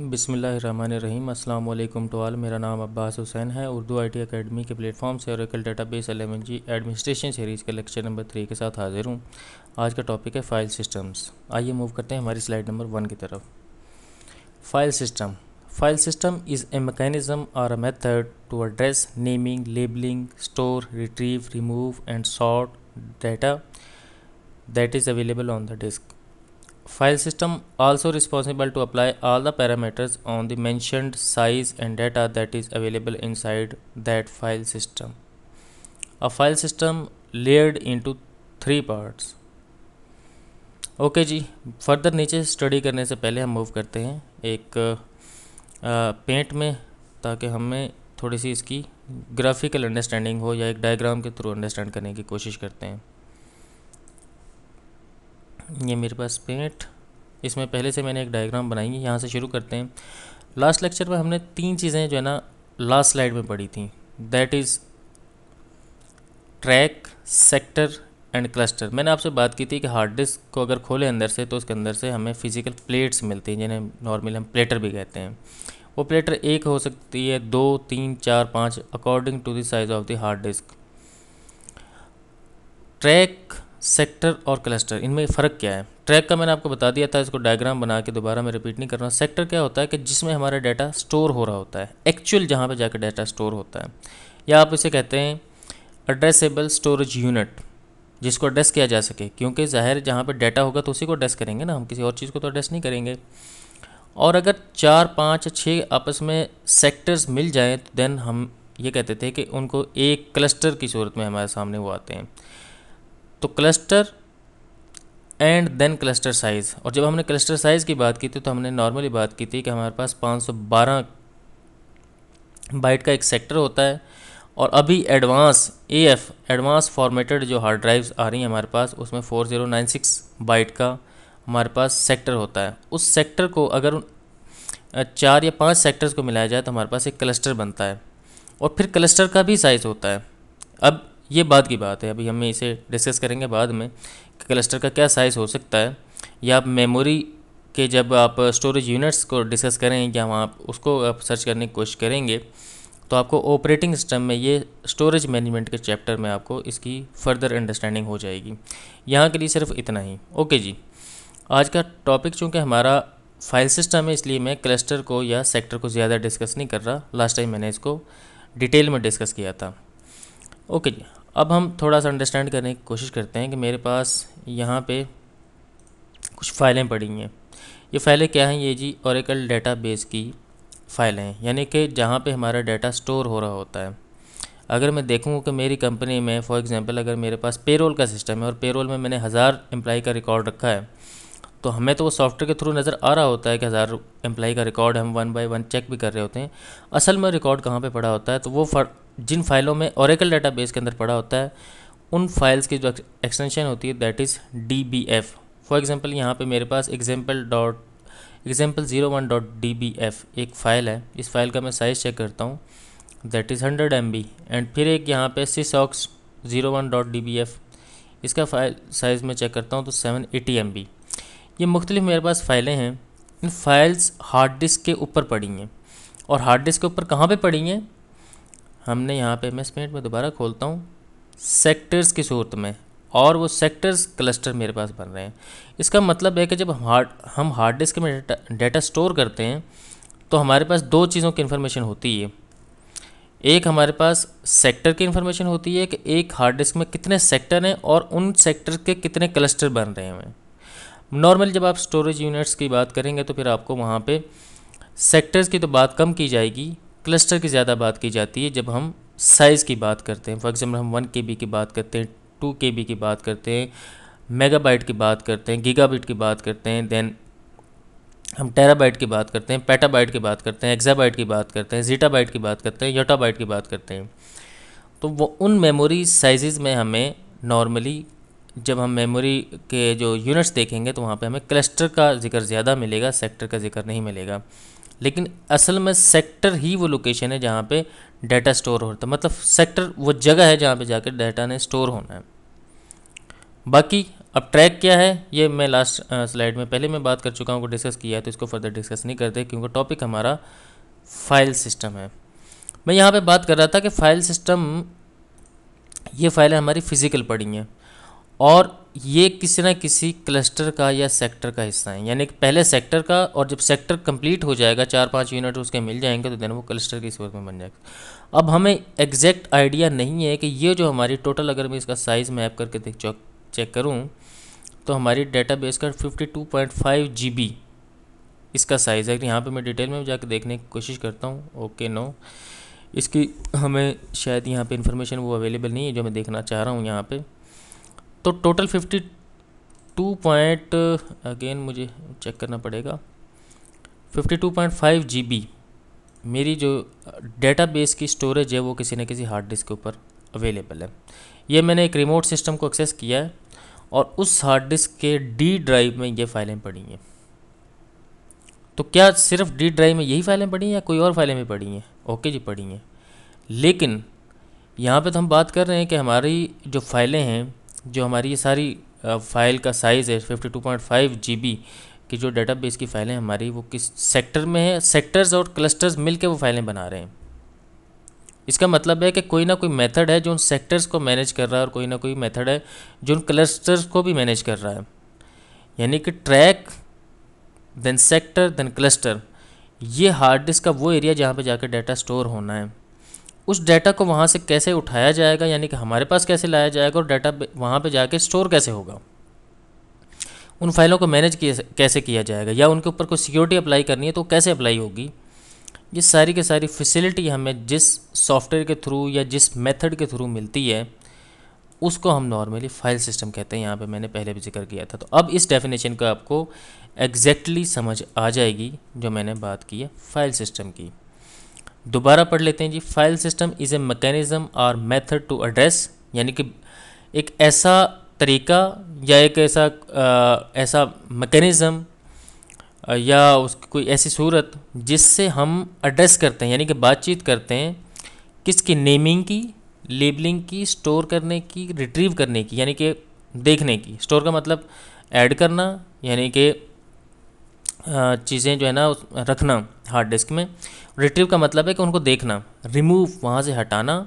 बिसमीम अल्लाम टू आल मेरा नाम अब्बास हुसैन है उर्दू आई टी अकेडमी के प्लेटफॉर्म से Oracle data base L M G administration series के लेक्चर नंबर थ्री के साथ हाजिर हूँ आज का टॉपिक है फ़ाइल सिस्टम्स आइए मूव करते हैं हमारी स्लाइड नंबर वन की तरफ file system file system is a mechanism और a method to address naming labelling store retrieve remove and sort data that is available on the disk File system also responsible to apply all the parameters on the mentioned size and data that is available inside that file system. A file system layered into three parts. Okay okay जी further नीचे study करने से पहले हम move करते हैं एक paint में ताकि हमें थोड़ी सी इसकी ग्राफिकल अंडरस्टैंडिंग हो या एक डायग्राम के थ्रू अंडरस्टैंड करने की कोशिश करते हैं ये मेरे पास पेंट इसमें पहले से मैंने एक डायग्राम बनाई है यहाँ से शुरू करते हैं लास्ट लेक्चर में हमने तीन चीज़ें जो है ना लास्ट स्लाइड में पढ़ी थी that is track sector and cluster मैंने आपसे बात की थी कि हार्ड डिस्क को अगर खोले अंदर से तो उसके अंदर से हमें फिजिकल प्लेट्स मिलती हैं जिन्हें नॉर्मली हम प्लेटर भी कहते हैं वो प्लेटर एक हो सकती है दो तीन चार पाँच according to the size of the hard disk track sector और क्लस्टर इनमें फ़र्क क्या है ट्रैक का मैंने आपको बता दिया था इसको डायग्राम बना के दोबारा मैं रिपीट नहीं कर रहा सेक्टर क्या होता है कि जिसमें हमारा डाटा स्टोर हो रहा होता है एक्चुअल जहाँ पे जाकर डाटा स्टोर होता है या आप इसे कहते हैं एड्रेसेबल स्टोरेज यूनिट जिसको एड्रेस किया जा सके क्योंकि ज़ाहिर जहाँ पर डाटा होगा तो उसी को एड्रेस करेंगे ना हम किसी और चीज़ को तो एड्रेस नहीं करेंगे और अगर चार पाँच छः आपस में सेक्टर्स मिल जाएँ तो देन हम ये कहते थे कि उनको एक क्लस्टर की सूरत में हमारे सामने वो आते हैं तो cluster and then cluster size और जब हमने क्लस्टर साइज़ की बात की थी तो हमने नॉर्मली बात की थी कि हमारे पास 512 बाइट का एक सेक्टर होता है और अभी advance A F advance formatted जो हार्ड ड्राइव्स आ रही हैं हमारे पास उसमें 4096 बाइट का हमारे पास सेक्टर होता है उस सेक्टर को अगर चार या पांच सेक्टर्स को मिलाया जाए तो हमारे पास एक क्लस्टर बनता है और फिर क्लस्टर का भी साइज़ होता है अब ये बाद की बात है अभी हमें इसे डिस्कस करेंगे बाद में कि क्लस्टर का क्या साइज़ हो सकता है या आप मेमोरी के जब आप स्टोरेज यूनिट्स को डिस्कस करें या वहाँ उसको आप सर्च करने की कोशिश करेंगे तो आपको ऑपरेटिंग सिस्टम में ये स्टोरेज मैनेजमेंट के चैप्टर में आपको इसकी फर्दर अंडरस्टैंडिंग हो जाएगी यहाँ के लिए सिर्फ इतना ही ओके जी आज का टॉपिक चूँकि हमारा फाइल सिस्टम है इसलिए मैं क्लस्टर को या सेक्टर को ज़्यादा डिस्कस नहीं कर रहा लास्ट टाइम मैंने इसको डिटेल में डिस्कस किया था ओके जी अब हम थोड़ा सा अंडरस्टैंड करने की कोशिश करते हैं कि मेरे पास यहाँ पे कुछ फ़ाइलें पड़ी हैं ये फाइलें क्या हैं ये जी औरकल डेटा बेस की फ़ाइलें हैं यानी कि जहाँ पे हमारा डेटा स्टोर हो रहा होता है अगर मैं देखूँ कि मेरी कंपनी में फॉर एग्ज़ाम्पल अगर मेरे पास पेरोल का सिस्टम है और पेरोल में मैंने हज़ार एम्प्लाई का रिकॉर्ड रखा है तो हमें तो वो सॉफ्टवेयर के थ्रू नज़र आ रहा होता है कि हज़ार एम्प्लाई का रिकॉर्ड हम वन बाय वन चेक भी कर रहे होते हैं असल में रिकॉर्ड कहाँ पे पड़ा होता है तो वो जिन फाइलों में औरकल डाटा के अंदर पड़ा होता है उन फाइल्स की जो एक्सटेंशन होती है that is D B F for example यहाँ पर मेरे पास example dot example zero one dot D B F एक फ़ाइल है इस फाइल का मैं साइज़ चेक करता हूँ that is hundred M B and फिर एक यहाँ पे sysaux zero one dot D B F इसका फाइल साइज़ में चेक करता हूँ तो सेवन एटी एम बी ये मुख्तलिफ मेरे पास फ़ाइलें हैं इन फाइल्स हार्ड डिस्क के ऊपर पड़ी हैं और हार्ड डिस्क के ऊपर कहाँ पे पड़ी हैं हमने यहाँ पे मैं पेंट में दोबारा खोलता हूँ सेक्टर्स की सूरत में और वो सेक्टर्स क्लस्टर मेरे पास बन रहे हैं इसका मतलब है कि जब हम हार्ड हम हार्ड डिस्क में डेटा डेटा स्टोर करते हैं तो हमारे पास दो चीज़ों की इन्फॉर्मेशन होती है एक हमारे पास सेक्टर की इन्फॉर्मेशन होती है कि एक हार्ड डिस्क में कितने सेक्टर हैं और उन सेक्टर के कितने क्लस्टर बन रहे हैं नॉर्मल जब आप स्टोरेज यूनिट्स की बात करेंगे तो फिर आपको वहाँ पे सेक्टर्स की तो बात कम की जाएगी क्लस्टर की ज़्यादा बात की जाती है जब हम साइज़ की बात करते हैं फॉर एग्ज़ाम्पल हम वन के की बात करते हैं टू के की बात करते हैं मेगाबाइट की बात करते हैं गीगाबाइट की बात करते हैं देन हम टेराबाइट की बात करते हैं पेटाबाइट की बात करते हैं एक्जाबाइट की बात करते हैं जीटाबाइट की बात करते हैं योटाबाइट की बात करते हैं तो वो उन मेमोरी साइज़ में हमें नॉर्मली जब हम मेमोरी के जो यूनिट्स देखेंगे तो वहाँ पे हमें क्लस्टर का जिक्र ज़्यादा मिलेगा सेक्टर का जिक्र नहीं मिलेगा लेकिन असल में सेक्टर ही वो लोकेशन है जहाँ पे डाटा स्टोर होता है तो मतलब सेक्टर वो जगह है जहाँ पे जाकर डाटा ने स्टोर होना है बाकी अब ट्रैक क्या है ये मैं लास्ट स्लाइड में पहले मैं बात कर चुका हूँ को डिस्कस किया है तो इसको फर्दर डिस्कस नहीं करते क्योंकि टॉपिक हमारा फाइल सिस्टम है मैं यहाँ पर बात कर रहा था कि फाइल सिस्टम ये फाइलें हमारी फ़िज़िकल पड़ी हैं और ये किसी ना किसी क्लस्टर का या सेक्टर का हिस्सा है यानी कि पहले सेक्टर का और जब सेक्टर कंप्लीट हो जाएगा चार पांच यूनिट उसके मिल जाएंगे तो देन वो क्लस्टर की सूरत में बन जाएगा अब हमें एग्जैक्ट आइडिया नहीं है कि ये जो हमारी टोटल अगर मैं इसका साइज़ मैप करके देख चौक चेक करूँ तो हमारी बेस का फिफ्टी टू इसका साइज़ है यहाँ पर मैं डिटेल में जाकर देखने की कोशिश करता हूँ ओके नो इसकी हमें शायद यहाँ पर इन्फॉर्मेशन वो अवेलेबल नहीं है जो मैं देखना चाह रहा हूँ यहाँ पर तो total fifty two point again मुझे चेक करना पड़ेगा fifty two point five G B मेरी जो डेटा बेस की स्टोरेज है वो किसी न किसी हार्ड डिस्क के ऊपर अवेलेबल है ये मैंने एक रिमोट सिस्टम को एक्सेस किया है और उस हार्ड डिस्क के डी ड्राइव में ये फाइलें पड़ी हैं तो क्या सिर्फ डी ड्राइव में यही फाइलें पड़ी हैं या कोई और फाइलें भी पड़ी हैं ओके जी पड़ी हैं लेकिन यहाँ पे तो हम बात कर रहे हैं कि हमारी जो फाइलें हैं जो हमारी ये सारी फाइल का साइज़ है जी बी कि जो डेटा बेस की फ़ाइलें हमारी वो किस सेक्टर में है सेक्टर्स और क्लस्टर्स मिल के वो फाइलें बना रहे हैं इसका मतलब है कि कोई ना कोई मेथड है जो उन सेक्टर्स को मैनेज कर रहा है और कोई ना कोई मेथड है जो उन क्लस्टर्स को भी मैनेज कर रहा है यानी कि track then sector then cluster ये हार्ड डिस्क का वो एरिया जहाँ पे जाकर डाटा स्टोर होना है उस डाटा को वहाँ से कैसे उठाया जाएगा यानी कि हमारे पास कैसे लाया जाएगा और डाटा वहाँ पर जाके स्टोर कैसे होगा उन फाइलों को मैनेज कैसे किया जाएगा या उनके ऊपर कोई सिक्योरिटी अप्लाई करनी है तो कैसे अप्लाई होगी ये सारी के सारी फैसिलिटी हमें जिस सॉफ्टवेयर के थ्रू या जिस मेथड के थ्रू मिलती है उसको हम नॉर्मली फाइल सिस्टम कहते हैं यहाँ पे मैंने पहले भी जिक्र किया था तो अब इस डेफिनेशन का आपको एग्जैक्टली exactly समझ आ जाएगी जो मैंने बात की है फाइल सिस्टम की दोबारा पढ़ लेते हैं जी file system is a mechanism और मेथड टू एड्रेस यानी कि एक ऐसा तरीका या एक ऐसा आ, ऐसा मैकेनिज़्म या उसकी कोई ऐसी सूरत जिससे हम एड्रेस करते हैं यानी कि बातचीत करते हैं किसकी नेमिंग की लेबलिंग की स्टोर करने की रिट्रीव करने की यानी कि देखने की स्टोर का मतलब ऐड करना यानी कि चीज़ें जो है ना रखना हार्ड डिस्क में रिट्रीव का मतलब है कि उनको देखना रिमूव वहाँ से हटाना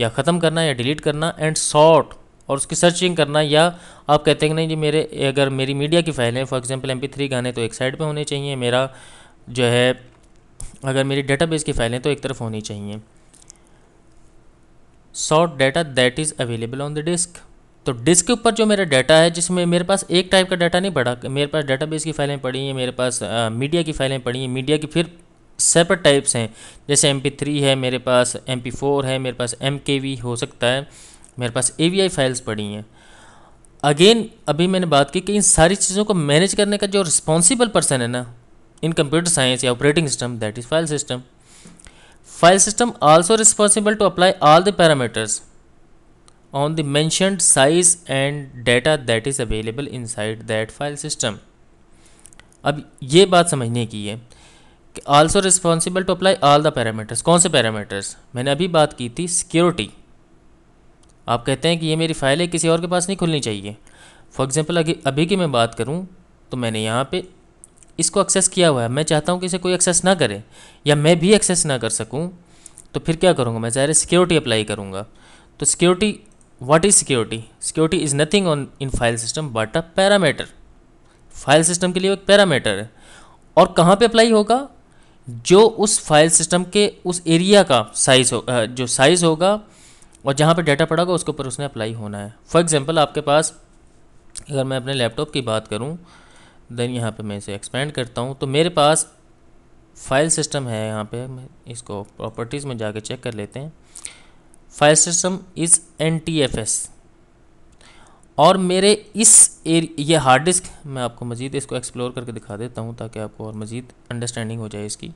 या ख़त्म करना या डिलीट करना एंड सॉर्ट और उसकी सर्चिंग करना या आप कहते हैं कि नहीं जी मेरे अगर मेरी मीडिया की फाइलें फॉर एग्जांपल एम थ्री गाने तो एक साइड पे होने चाहिए मेरा जो है अगर मेरी डेटाबेस की फाइलें तो एक तरफ होनी चाहिए sort data that is available on the disk तो डिस्क के ऊपर जो मेरा डाटा है जिसमें मेरे पास एक टाइप का डाटा नहीं पड़ा मेरे पास डाटाबेस की फाइलें पड़ी हैं मेरे पास आ, मीडिया की फाइलें पड़ी हैं मीडिया की फिर सेपरेट टाइप्स हैं जैसे एम थ्री है मेरे पास एम फोर है मेरे पास एम हो सकता है मेरे पास ए फाइल्स पड़ी हैं अगेन अभी मैंने बात की कि इन सारी चीज़ों को मैनेज करने का जो रिस्पॉन्सिबल पर्सन है ना इन कंप्यूटर साइंस या operating system that is file system file system also responsible to apply all the parameters on the mentioned size and data that is available inside that file system अब ये बात समझने की है कि also responsible to apply all the parameters कौन से parameters मैंने अभी बात की थी सिक्योरिटी आप कहते हैं कि ये मेरी फ़ाइल है किसी और के पास नहीं खुलनी चाहिए फॉर एग्ज़ाम्पल अभी की मैं बात करूँ तो मैंने यहाँ पे इसको एक्सेस किया हुआ है मैं चाहता हूँ कि इसे कोई एक्सेस ना करे या मैं भी एक्सेस ना कर सकूँ तो फिर क्या करूँगा मैं ज़ाहिर सिक्योरिटी अप्लाई करूँगा तो security what is security security is nothing on in file system but a parameter file system के लिए एक पैरामीटर है और कहाँ पे अप्लाई होगा जो उस फाइल सिस्टम के उस एरिया का साइज हो जो साइज़ होगा और जहाँ पे डाटा पड़ा होगा उसके ऊपर उसने अप्लाई होना है फॉर एग्जांपल आपके पास अगर मैं अपने लैपटॉप की बात करूँ देन यहाँ पे मैं इसे एक्सपेंड करता हूँ तो मेरे पास फाइल सिस्टम है यहाँ पे मैं इसको प्रॉपर्टीज़ में जाके चेक कर लेते हैं file system is N T F S और मेरे इस एर ये हार्ड डिस्क मैं आपको मज़ीद इसको एक्सप्लोर करके दिखा देता हूँ ताकि आपको और मज़ीद अंडरस्टैंडिंग हो जाए इसकी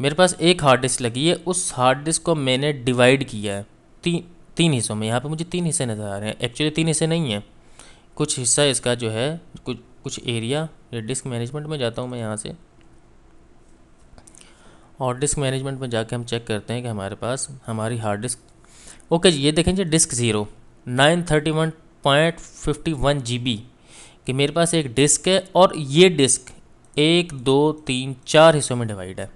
मेरे पास एक हार्ड डिस्क लगी है उस हार्ड डिस्क को मैंने डिवाइड किया है तीन तीन हिस्सों में यहाँ पे मुझे तीन हिस्से नज़र आ रहे हैं एक्चुअली तीन हिस्से नहीं हैं कुछ हिस्सा इसका जो है कुछ कुछ एरिया या डिस्क मैनेजमेंट में जाता हूँ मैं यहाँ से और डिस्क मैनेजमेंट में जाके हम चेक करते हैं कि हमारे पास हमारी हार्ड डिस्क ओके जी ये देखें जी disk zero nine thirty one point fifty one G B कि मेरे पास एक डिस्क है और ये डिस्क एक दो तीन चार हिस्सों में डिवाइड है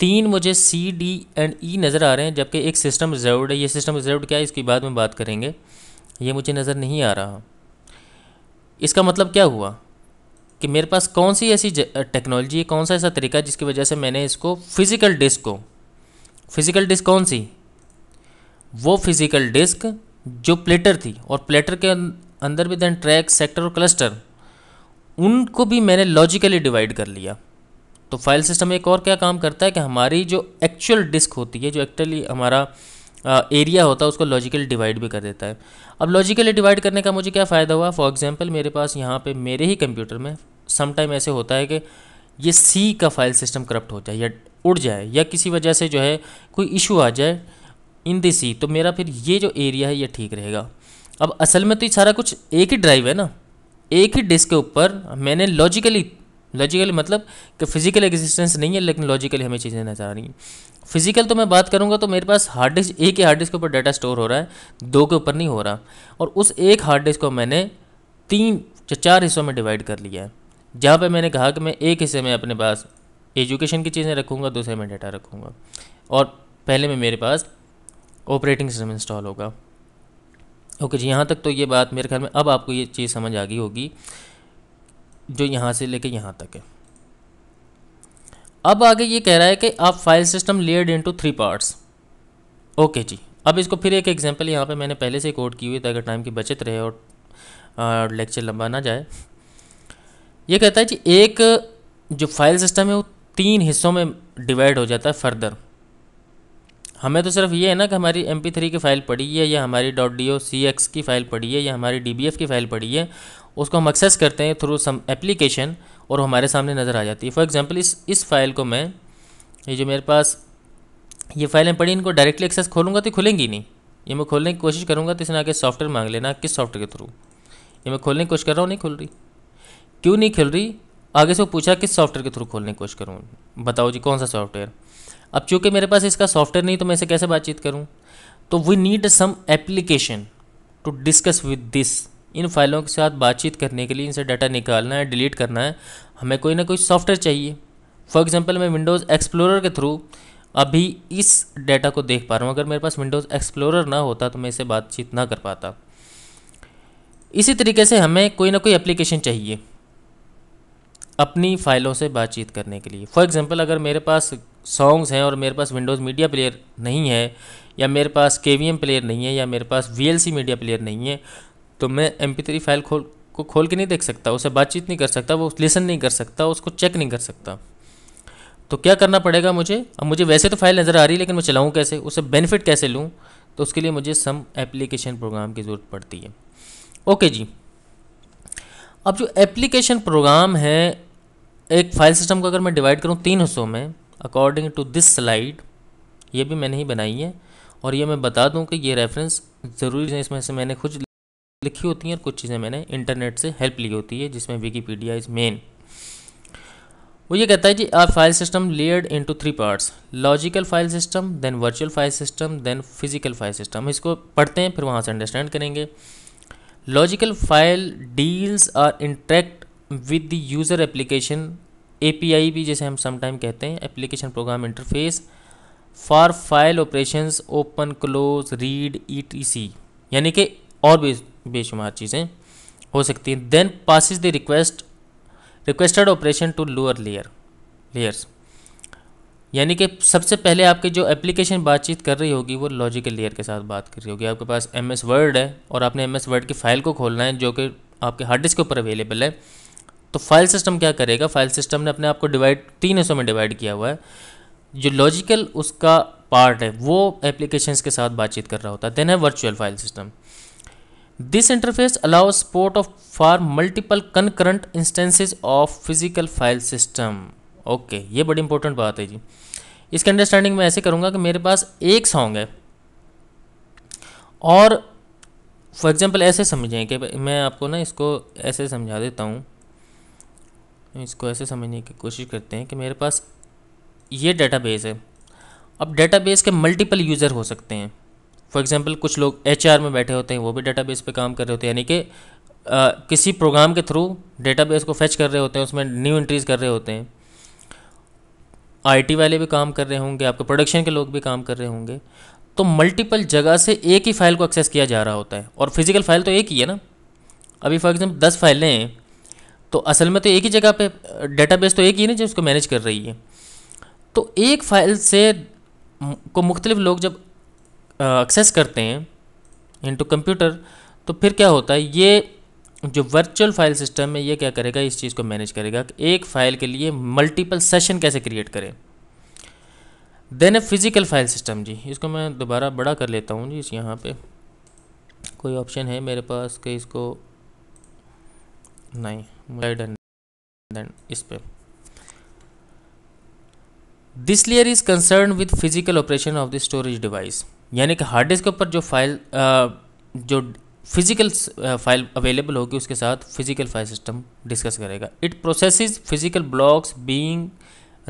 तीन मुझे सी डी एंड ई नज़र आ रहे हैं जबकि एक सिस्टम रिजर्व्ड है ये सिस्टम रिजर्व्ड क्या है इसकी बाद में बात करेंगे ये मुझे नज़र नहीं आ रहा इसका मतलब क्या हुआ कि मेरे पास कौन सी ऐसी टेक्नोलॉजी है कौन सा ऐसा तरीका है जिसकी वजह से मैंने इसको फिज़िकल डिस्क को फिज़िकल डिस्क कौन सी वो फिज़िकल डिस्क जो प्लेटर थी और प्लेटर के अं-, अंदर भी दैन ट्रैक सेक्टर और क्लस्टर उनको भी मैंने लॉजिकली डिवाइड कर लिया तो फाइल सिस्टम एक और क्या काम करता है कि हमारी जो एक्चुअल डिस्क होती है जो एक्चुअली हमारा एरिया होता है उसको लॉजिकली डिवाइड भी कर देता है अब लॉजिकली डिवाइड करने का मुझे क्या फ़ायदा हुआ फॉर एग्ज़ाम्पल मेरे पास यहाँ पे मेरे ही कंप्यूटर में समटाइम ऐसे होता है कि ये सी का फाइल सिस्टम करप्ट हो जाए या उड़ जाए या किसी वजह से जो है कोई इशू आ जाए इन दी सी तो मेरा फिर ये जो एरिया है ये ठीक रहेगा अब असल में तो ये सारा कुछ एक ही ड्राइव है ना एक ही डिस्क के ऊपर मैंने लॉजिकली लॉजिकली मतलब कि फिजिकल एग्जिस्टेंस नहीं है लेकिन लॉजिकली हमें चीज़ें नजर आ रही हैं फिजिकल तो मैं बात करूंगा तो मेरे पास हार्ड डिस्क एक ही हार्ड डिस्क के ऊपर डाटा स्टोर हो रहा है दो के ऊपर नहीं हो रहा और उस एक हार्ड डिस्क को मैंने तीन चार हिस्सों में डिवाइड कर लिया है जहाँ पे मैंने कहा कि मैं एक हिस्से में अपने पास एजुकेशन की चीज़ें रखूँगा दूसरे में डाटा रखूँगा और पहले में मेरे पास ऑपरेटिंग सिस्टम इंस्टॉल होगा ओके जी यहाँ तक तो ये बात मेरे ख्याल में अब आपको ये चीज़ समझ आ गई होगी जो यहाँ से लेके यहाँ तक है अब आगे ये कह रहा है कि आप file system layered into three parts okay जी अब इसको फिर एक एग्जांपल यहाँ पे मैंने पहले से कोड की हुई ताकि टाइम की बचत रहे और लेक्चर लंबा ना जाए ये कहता है जी एक जो फाइल सिस्टम है वो तीन हिस्सों में डिवाइड हो जाता है फर्दर हमें तो सिर्फ ये है ना कि हमारी एम पी थ्री की फ़ाइल पड़ी है या हमारी dot D O C X की फ़ाइल पड़ी है या हमारी डी बी एफ़ की फ़ाइल पड़ी है उसको हम एक्सेस करते हैं थ्रू सम एप्लीकेशन और हमारे सामने नज़र आ जाती है फॉर एग्ज़ाम्पल इस इस फाइल को मैं ये जो मेरे पास ये फाइलें पड़ी इनको डायरेक्टली एक्सेस खोलूँगा तो खुलेंगी नहीं ये मैं खोलने की कोशिश करूँगा तो इसने आगे सॉफ्टवेयर मांग लेना किस सॉफ्टवेयर के थ्रू ये मैं खोलने की कोशिश कर रहा हूँ नहीं खुल रही क्यों नहीं खेल रही आगे से वो पूछा किस सॉफ्टवेयर के थ्रू खोलने की कोशिश करूँ बताओ जी कौन सा सॉफ्टवेयर अब चूँकि मेरे पास इसका सॉफ्टवेयर नहीं तो मैं इसे कैसे बातचीत करूँ तो we need some application to discuss with this इन फाइलों के साथ बातचीत करने के लिए इनसे डाटा निकालना है डिलीट करना है हमें कोई ना कोई सॉफ्टवेयर चाहिए फॉर एग्जाम्पल मैं विंडोज़ एक्सप्लोरर के थ्रू अभी इस डाटा को देख पा रहा हूँ अगर मेरे पास विंडोज़ एक्सप्लोरर ना होता तो मैं इसे बातचीत ना कर पाता इसी तरीके से हमें कोई ना कोई एप्लीकेशन चाहिए अपनी फ़ाइलों से बातचीत करने के लिए फॉर एग्ज़ाम्पल अगर मेरे पास सॉन्ग्स हैं और मेरे पास विंडोज़ मीडिया प्लेयर नहीं है या मेरे पास के प्लेयर नहीं है या मेरे पास वी मीडिया प्लेयर नहीं है तो मैं एम फाइल खोल को खोल के नहीं देख सकता उसे बातचीत नहीं कर सकता वो लिसन नहीं कर सकता उसको चेक नहीं कर सकता तो क्या करना पड़ेगा मुझे अब मुझे वैसे तो फाइल नज़र आ रही है लेकिन मैं चलाऊँ कैसे उसे बेनिफिट कैसे लूँ तो उसके लिए मुझे सम एप्लीकेशन प्रोग्राम की ज़रूरत पड़ती है ओके जी अब जो एप्लीकेशन प्रोग्राम है एक फाइल सिस्टम को अगर मैं डिवाइड करूँ तीन हिस्सों में अकॉर्डिंग टू दिस स्लाइड ये भी मैंने ही बनाई है और ये मैं बता दूं कि ये रेफरेंस ज़रूरी है इसमें से मैंने कुछ लिखी होती हैं और कुछ चीज़ें मैंने इंटरनेट से हेल्प ली होती है जिसमें विकीपीडिया इज़ मेन वो ये कहता है जी our file system layered into three parts logical file system then virtual file system then physical file system इसको पढ़ते हैं फिर वहाँ से अंडरस्टैंड करेंगे logical file deals or interact with the user application a भी जैसे हम समटाइम कहते हैं application program interface for file operation open close read ई यानी कि और भी बेशुमार चीज़ें हो सकती हैं then passes the request requested operation to lower layer layers यानी कि सबसे पहले आपके जो एप्लीकेशन बातचीत कर रही होगी वो लॉजिकल लेयर के साथ बात कर रही होगी आपके पास एम एस वर्ड है और आपने एम एस वर्ड की फ़ाइल को खोलना है जो कि आपके हार्ड डिस्क के ऊपर अवेलेबल है तो फाइल सिस्टम क्या करेगा फाइल सिस्टम ने अपने आप को डिवाइड तीन हिस्सों में डिवाइड किया हुआ है जो लॉजिकल उसका पार्ट है वो एप्लीकेशंस के साथ बातचीत कर रहा होता है देन है virtual file system this interface allow support of for multiple concurrent instances of physical file system okay ये बड़ी इंपॉर्टेंट बात है जी इसके अंडरस्टैंडिंग में ऐसे करूँगा कि मेरे पास एक सॉन्ग है और फॉर एग्जाम्पल ऐसे समझें कि मैं आपको ना इसको ऐसे समझा देता हूँ इसको ऐसे समझने की कोशिश करते हैं कि मेरे पास ये डेटाबेस है अब डेटाबेस के मल्टीपल यूज़र हो सकते हैं फॉर एग्ज़ाम्पल कुछ लोग एच में बैठे होते हैं वो भी डेटाबेस पे काम कर रहे होते हैं यानी कि किसी प्रोग्राम के थ्रू डेटाबेस को फेच कर रहे होते हैं उसमें न्यू एंट्रीज़ कर रहे होते हैं आईटी वाले भी काम कर रहे होंगे आपके प्रोडक्शन के लोग भी काम कर रहे होंगे तो मल्टीपल जगह से एक ही फाइल को एक्सेस किया जा रहा होता है और फिज़िकल फाइल तो एक ही है ना अभी फॉर एग्ज़ाम्पल दस फाइलें हैं तो असल में तो एक ही जगह पे डेटाबेस तो एक ही नहीं ना जो उसको मैनेज कर रही है तो एक फाइल से को मुख्तलिफ लोग जब एक्सेस करते हैं इनटू कंप्यूटर तो फिर क्या होता है ये जो वर्चुअल फाइल सिस्टम है ये क्या करेगा इस चीज़ को मैनेज करेगा कि एक फ़ाइल के लिए मल्टीपल सेशन कैसे क्रिएट करें then a physical file system जी इसको मैं दोबारा बड़ा कर लेता हूँ जी इस यहाँ पे कोई ऑप्शन है मेरे पास कि इसको नहीं डन देन इस पे this layer is concern with physical operation of the storage device यानी कि हार्ड डिस्क के ऊपर जो फाइल जो फिजिकल फाइल अवेलेबल होगी उसके साथ फिजिकल फाइल सिस्टम डिस्कस करेगा it process physical blocks being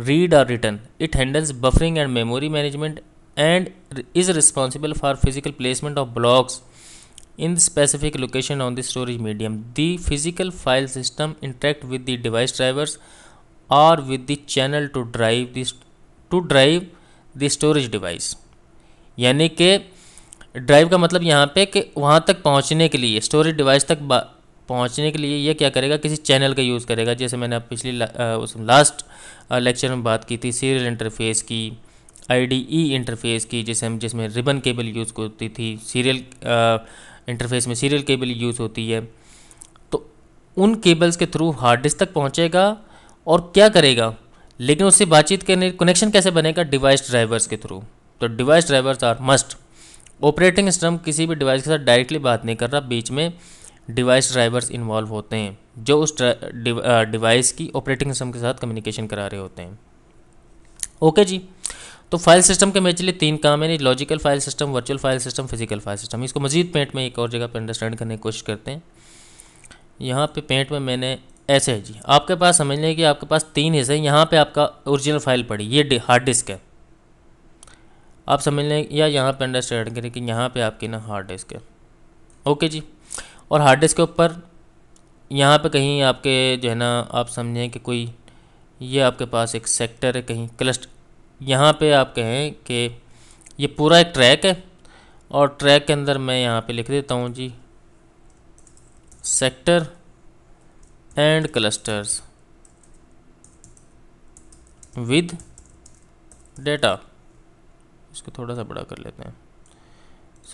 read और return it handles buffering and memory management and is responsible for physical placement of blocks in the specific location on the storage medium. The physical file system interact with the device drivers or with the channel to drive this to drive the storage device. यानी कि drive का मतलब यहाँ पे कि वहाँ तक पहुँचने के लिए स्टोरेज डिवाइस तक पहुँचने के लिए ये क्या करेगा किसी चैनल का कर यूज़ करेगा जैसे मैंने पिछली ला, उस लास्ट लेक्चर में बात की थी सीरियल इंटरफेस की आई इंटरफेस की जैसे हम जिसमें रिबन केबल यूज़ करती थी सीरियल इंटरफेस में सीरियल केबल यूज़ होती है तो उन केबल्स के थ्रू हार्ड डिस्क तक पहुँचेगा और क्या करेगा लेकिन उससे बातचीत करने कनेक्शन कैसे बनेगा डिवाइस ड्राइवर्स के थ्रू तो device drivers are must operating system किसी भी डिवाइस के साथ डायरेक्टली बात नहीं कर रहा बीच में डिवाइस ड्राइवर्स इन्वॉल्व होते हैं जो उस डिवाइस की ऑपरेटिंग सिस्टम के साथ कम्युनिकेशन करा रहे होते हैं ओके जी तो फाइल सिस्टम के मेरे लिए तीन काम है logical file system virtual file system physical file system इसको मजीद पेंट में एक और जगह पर अंडरस्टैंड करने की कोशिश करते हैं यहाँ पे पेंट में मैंने ऐसे है जी आपके पास समझ लें कि आपके पास तीन हिस्से हैं यहाँ पे आपका ओरिजिनल फाइल पड़ी ये हार्ड डिस्क है आप समझ लें या यहाँ पे अंडरस्टैंड करें कि यहाँ पे आपकी ना हार्ड डिस्क है ओके जी और हार्ड डिस्क के ऊपर यहाँ पे कहीं आपके जो है ना आप समझें कि कोई ये आपके पास एक सेक्टर है कहीं क्लस्ट यहाँ पे आप कहें कि ये पूरा एक ट्रैक है और ट्रैक के अंदर मैं यहाँ पे लिख देता हूँ जी sector and clusters with data इसको थोड़ा सा बड़ा कर लेते हैं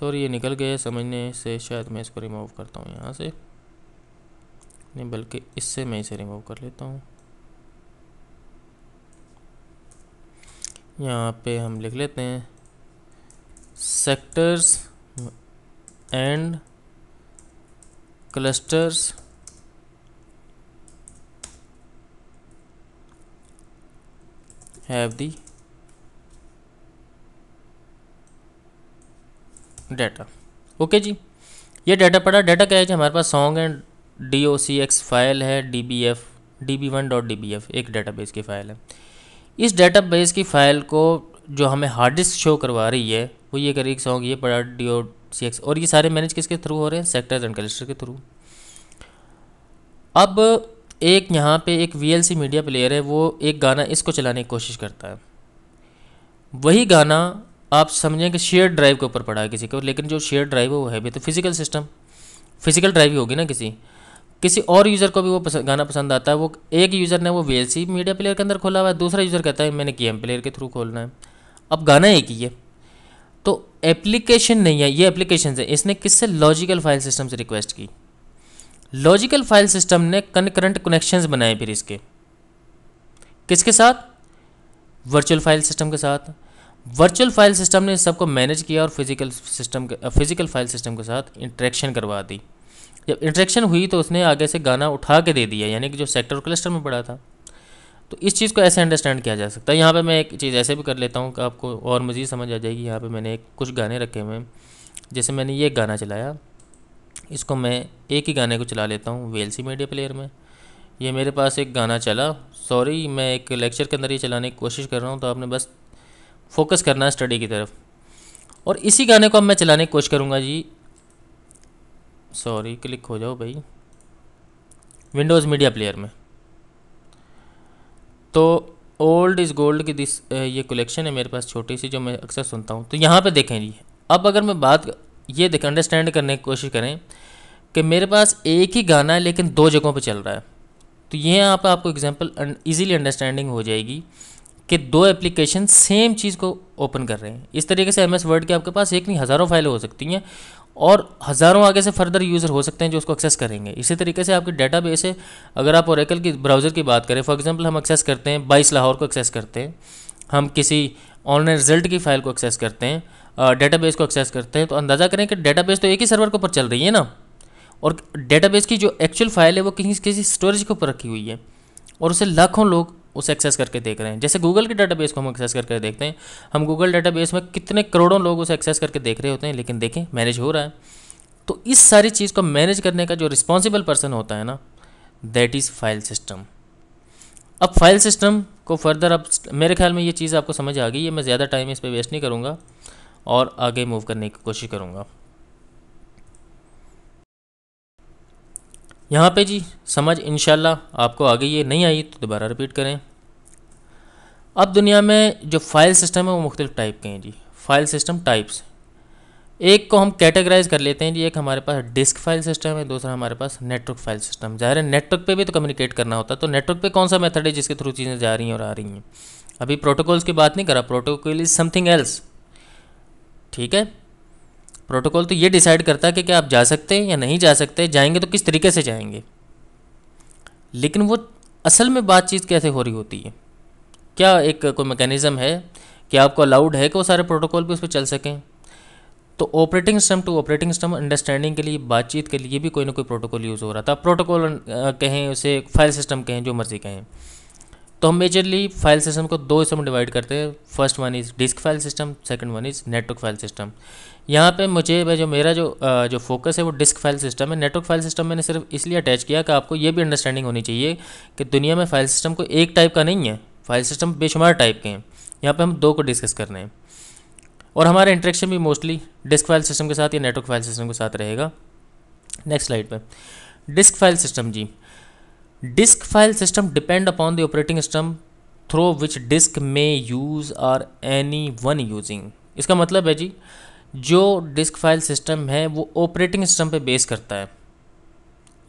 सॉरी ये निकल गया समझने से शायद मैं इसको रिमूव करता हूँ यहाँ से नहीं बल्कि इससे मैं इसे रिमूव कर लेता हूँ यहाँ पे हम लिख लेते हैं sectors and clusters have the data okay जी ये डाटा पड़ा डाटा क्या है जी हमारे पास song and D O C X file है D B F D B one dot D B F एक डाटाबेस की फाइल है इस डेटाबेस की फ़ाइल को जो हमें हार्ड डिस्क शो करवा रही है वो ये करेगी सॉन्ग ये पड़ा डी ओ सी एक्स और ये सारे मैनेज किसके थ्रू हो रहे हैं सेक्टर्स एंड कलेक्टर के थ्रू अब एक यहाँ पे एक वी मीडिया प्लेयर है वो एक गाना इसको चलाने की कोशिश करता है वही गाना आप समझें कि शेयर ड्राइव के ऊपर पड़ा है किसी को लेकिन जो शेयर ड्राइव है वो है भी तो फिज़िकल सिस्टम फिज़िकल ड्राइव ही होगी ना किसी किसी और यूज़र को भी वो पसंद, गाना पसंद आता है वो एक यूज़र ने वो वी मीडिया प्लेयर के अंदर खोला हुआ है दूसरा यूज़र कहता है मैंने गेम प्लेयर के थ्रू खोलना है अब गाना एक ही है तो एप्लीकेशन नहीं है ये एप्लीकेशन है इसने किससे लॉजिकल फाइल सिस्टम से रिक्वेस्ट की लॉजिकल फाइल सिस्टम ने करंट कनेक्शंस बनाए फिर इसके किसके साथ वर्चुअल फाइल सिस्टम के साथ वर्चुअल फाइल सिस्टम ने सबको मैनेज किया और फिजिकल सिस्टम के फिजिकल फाइल सिस्टम के साथ इंट्रैक्शन करवा दी जब इंट्रैक्शन हुई तो उसने आगे से गाना उठा के दे दिया यानी कि जो सेक्टर क्लस्टर में पड़ा था तो इस चीज़ को ऐसे अंडरस्टैंड किया जा सकता है यहाँ पर मैं एक चीज़ ऐसे भी कर लेता हूँ कि आपको और मज़ीद समझ आ जाएगी यहाँ पर मैंने एक कुछ गाने रखे हुए हैं जैसे मैंने ये गाना चलाया इसको मैं एक ही गाने को चला लेता हूँ वेलसी मीडिया प्लेयर में ये मेरे पास एक गाना चला सॉरी मैं एक लेक्चर के अंदर ही चलाने की कोशिश कर रहा हूँ तो आपने बस फोकस करना है स्टडी की तरफ और इसी गाने को अब मैं चलाने की कोशिश करूँगा जी सॉरी क्लिक हो जाओ भाई विंडोज़ मीडिया प्लेयर में तो ओल्ड इज़ गोल्ड की दिस ये कलेक्शन है मेरे पास छोटी सी जो मैं अक्सर सुनता हूँ तो यहाँ पे देखें जी अब अगर मैं बात ये देख अंडरस्टैंड करने की कोशिश करें कि मेरे पास एक ही गाना है लेकिन दो जगहों पे चल रहा है तो ये यहाँ पर आपको एग्जांपल इजीली अंडरस्टैंडिंग हो जाएगी कि दो एप्लीकेशन सेम चीज़ को ओपन कर रहे हैं इस तरीके से एम एस वर्ड के आपके पास एक नहीं हज़ारों फाइलें हो सकती हैं और हज़ारों आगे से फर्दर यूज़र हो सकते हैं जो उसको एक्सेस करेंगे इसी तरीके से आपकी डेटा बेस है अगर आप औरकल की ब्राउज़र की बात करें फॉर एग्जाम्पल हम एक्सेस करते हैं बाईस लाहौर को एक्सेस करते हैं हम किसी ऑनलाइन रिजल्ट की फाइल को एक्सेस करते हैं डेटा को एक्सेस करते हैं तो अंदाज़ा करें कि डेटा तो एक ही सर्वर के ऊपर चल रही है ना और डेटा की जो एक्चुअल फाइल है वो किसी किसी स्टोरेज के ऊपर रखी हुई है और उसे लाखों लोग उसे एक्सेस करके देख रहे हैं जैसे गूगल के डाटाबेस को हम एक्सेस करके देखते हैं हम गूगल डाटाबेस में कितने करोड़ों लोग उसे एक्सेस करके देख रहे होते हैं लेकिन देखें मैनेज हो रहा है तो इस सारी चीज़ को मैनेज करने का जो रिस्पॉन्सिबल पर्सन होता है ना दैट इज़ फाइल सिस्टम अब फाइल सिस्टम को फर्दर अब मेरे ख्याल में ये चीज़ आपको समझ आ गई है मैं ज़्यादा टाइम इस पर वेस्ट नहीं करूँगा और आगे मूव करने की कोशिश करूँगा यहाँ पे जी समझ इन आपको आ गई है नहीं आई तो दोबारा रिपीट करें अब दुनिया में जो फाइल सिस्टम है वो मुख्तलिफ़ टाइप के हैं जी फाइल सिस्टम टाइप्स एक को हम कैटेगराइज कर लेते हैं जी एक हमारे पास डिस्क फाइल सिस्टम है दूसरा हमारे पास नेटवर्क फाइल सिस्टम ज़ाहिर है नेटवर्क पे भी तो कम्युनिकेट करना होता है तो नेटवर्क पे कौन सा मेथड है जिसके थ्रू चीज़ें जा रही हैं और आ रही हैं अभी प्रोटोकॉल्स की बात नहीं करा प्रोटोकॉल इज़ समथिंग एल्स ठीक है प्रोटोकॉल तो ये डिसाइड करता है कि क्या आप जा सकते हैं या नहीं जा सकते जाएंगे तो किस तरीके से जाएंगे लेकिन वो असल में बातचीत कैसे हो रही होती है क्या एक कोई मैकेनिज़्म है कि आपको अलाउड है कि वो सारे प्रोटोकॉल भी उस पर चल सकें तो operating system to operating system understanding के लिए बातचीत के लिए भी कोई ना कोई प्रोटोकॉल यूज़ हो रहा था प्रोटोकॉल कहें उसे फाइल सिस्टम कहें जो मर्ज़ी कहें तो हम मेजरली फाइल सिस्टम को दो हिस्सों में डिवाइड करते हैं first one is disk file system second one is network file system यहाँ पे मुझे जो मेरा जो जो फोकस है वो डिस्क फाइल सिस्टम है नेटवर्क फाइल सिस्टम मैंने सिर्फ इसलिए अटैच किया कि आपको ये भी अंडरस्टैंडिंग होनी चाहिए कि दुनिया में फाइल सिस्टम को एक टाइप का नहीं है फाइल सिस्टम बेशुमार टाइप के हैं यहाँ पर हम दो को डिस्कस कर रहे हैं और हमारा इंट्रैक्शन भी मोस्टली डिस्क फाइल सिस्टम के साथ या नेटवर्क फाइल सिस्टम के साथ रहेगा नेक्स्ट स्लाइड पर डिस्क फाइल सिस्टम जी disk file system depend upon the operating system through which disk may use are any one using इसका मतलब है जी जो डिस्क फाइल सिस्टम है वो ऑपरेटिंग सिस्टम पे बेस करता है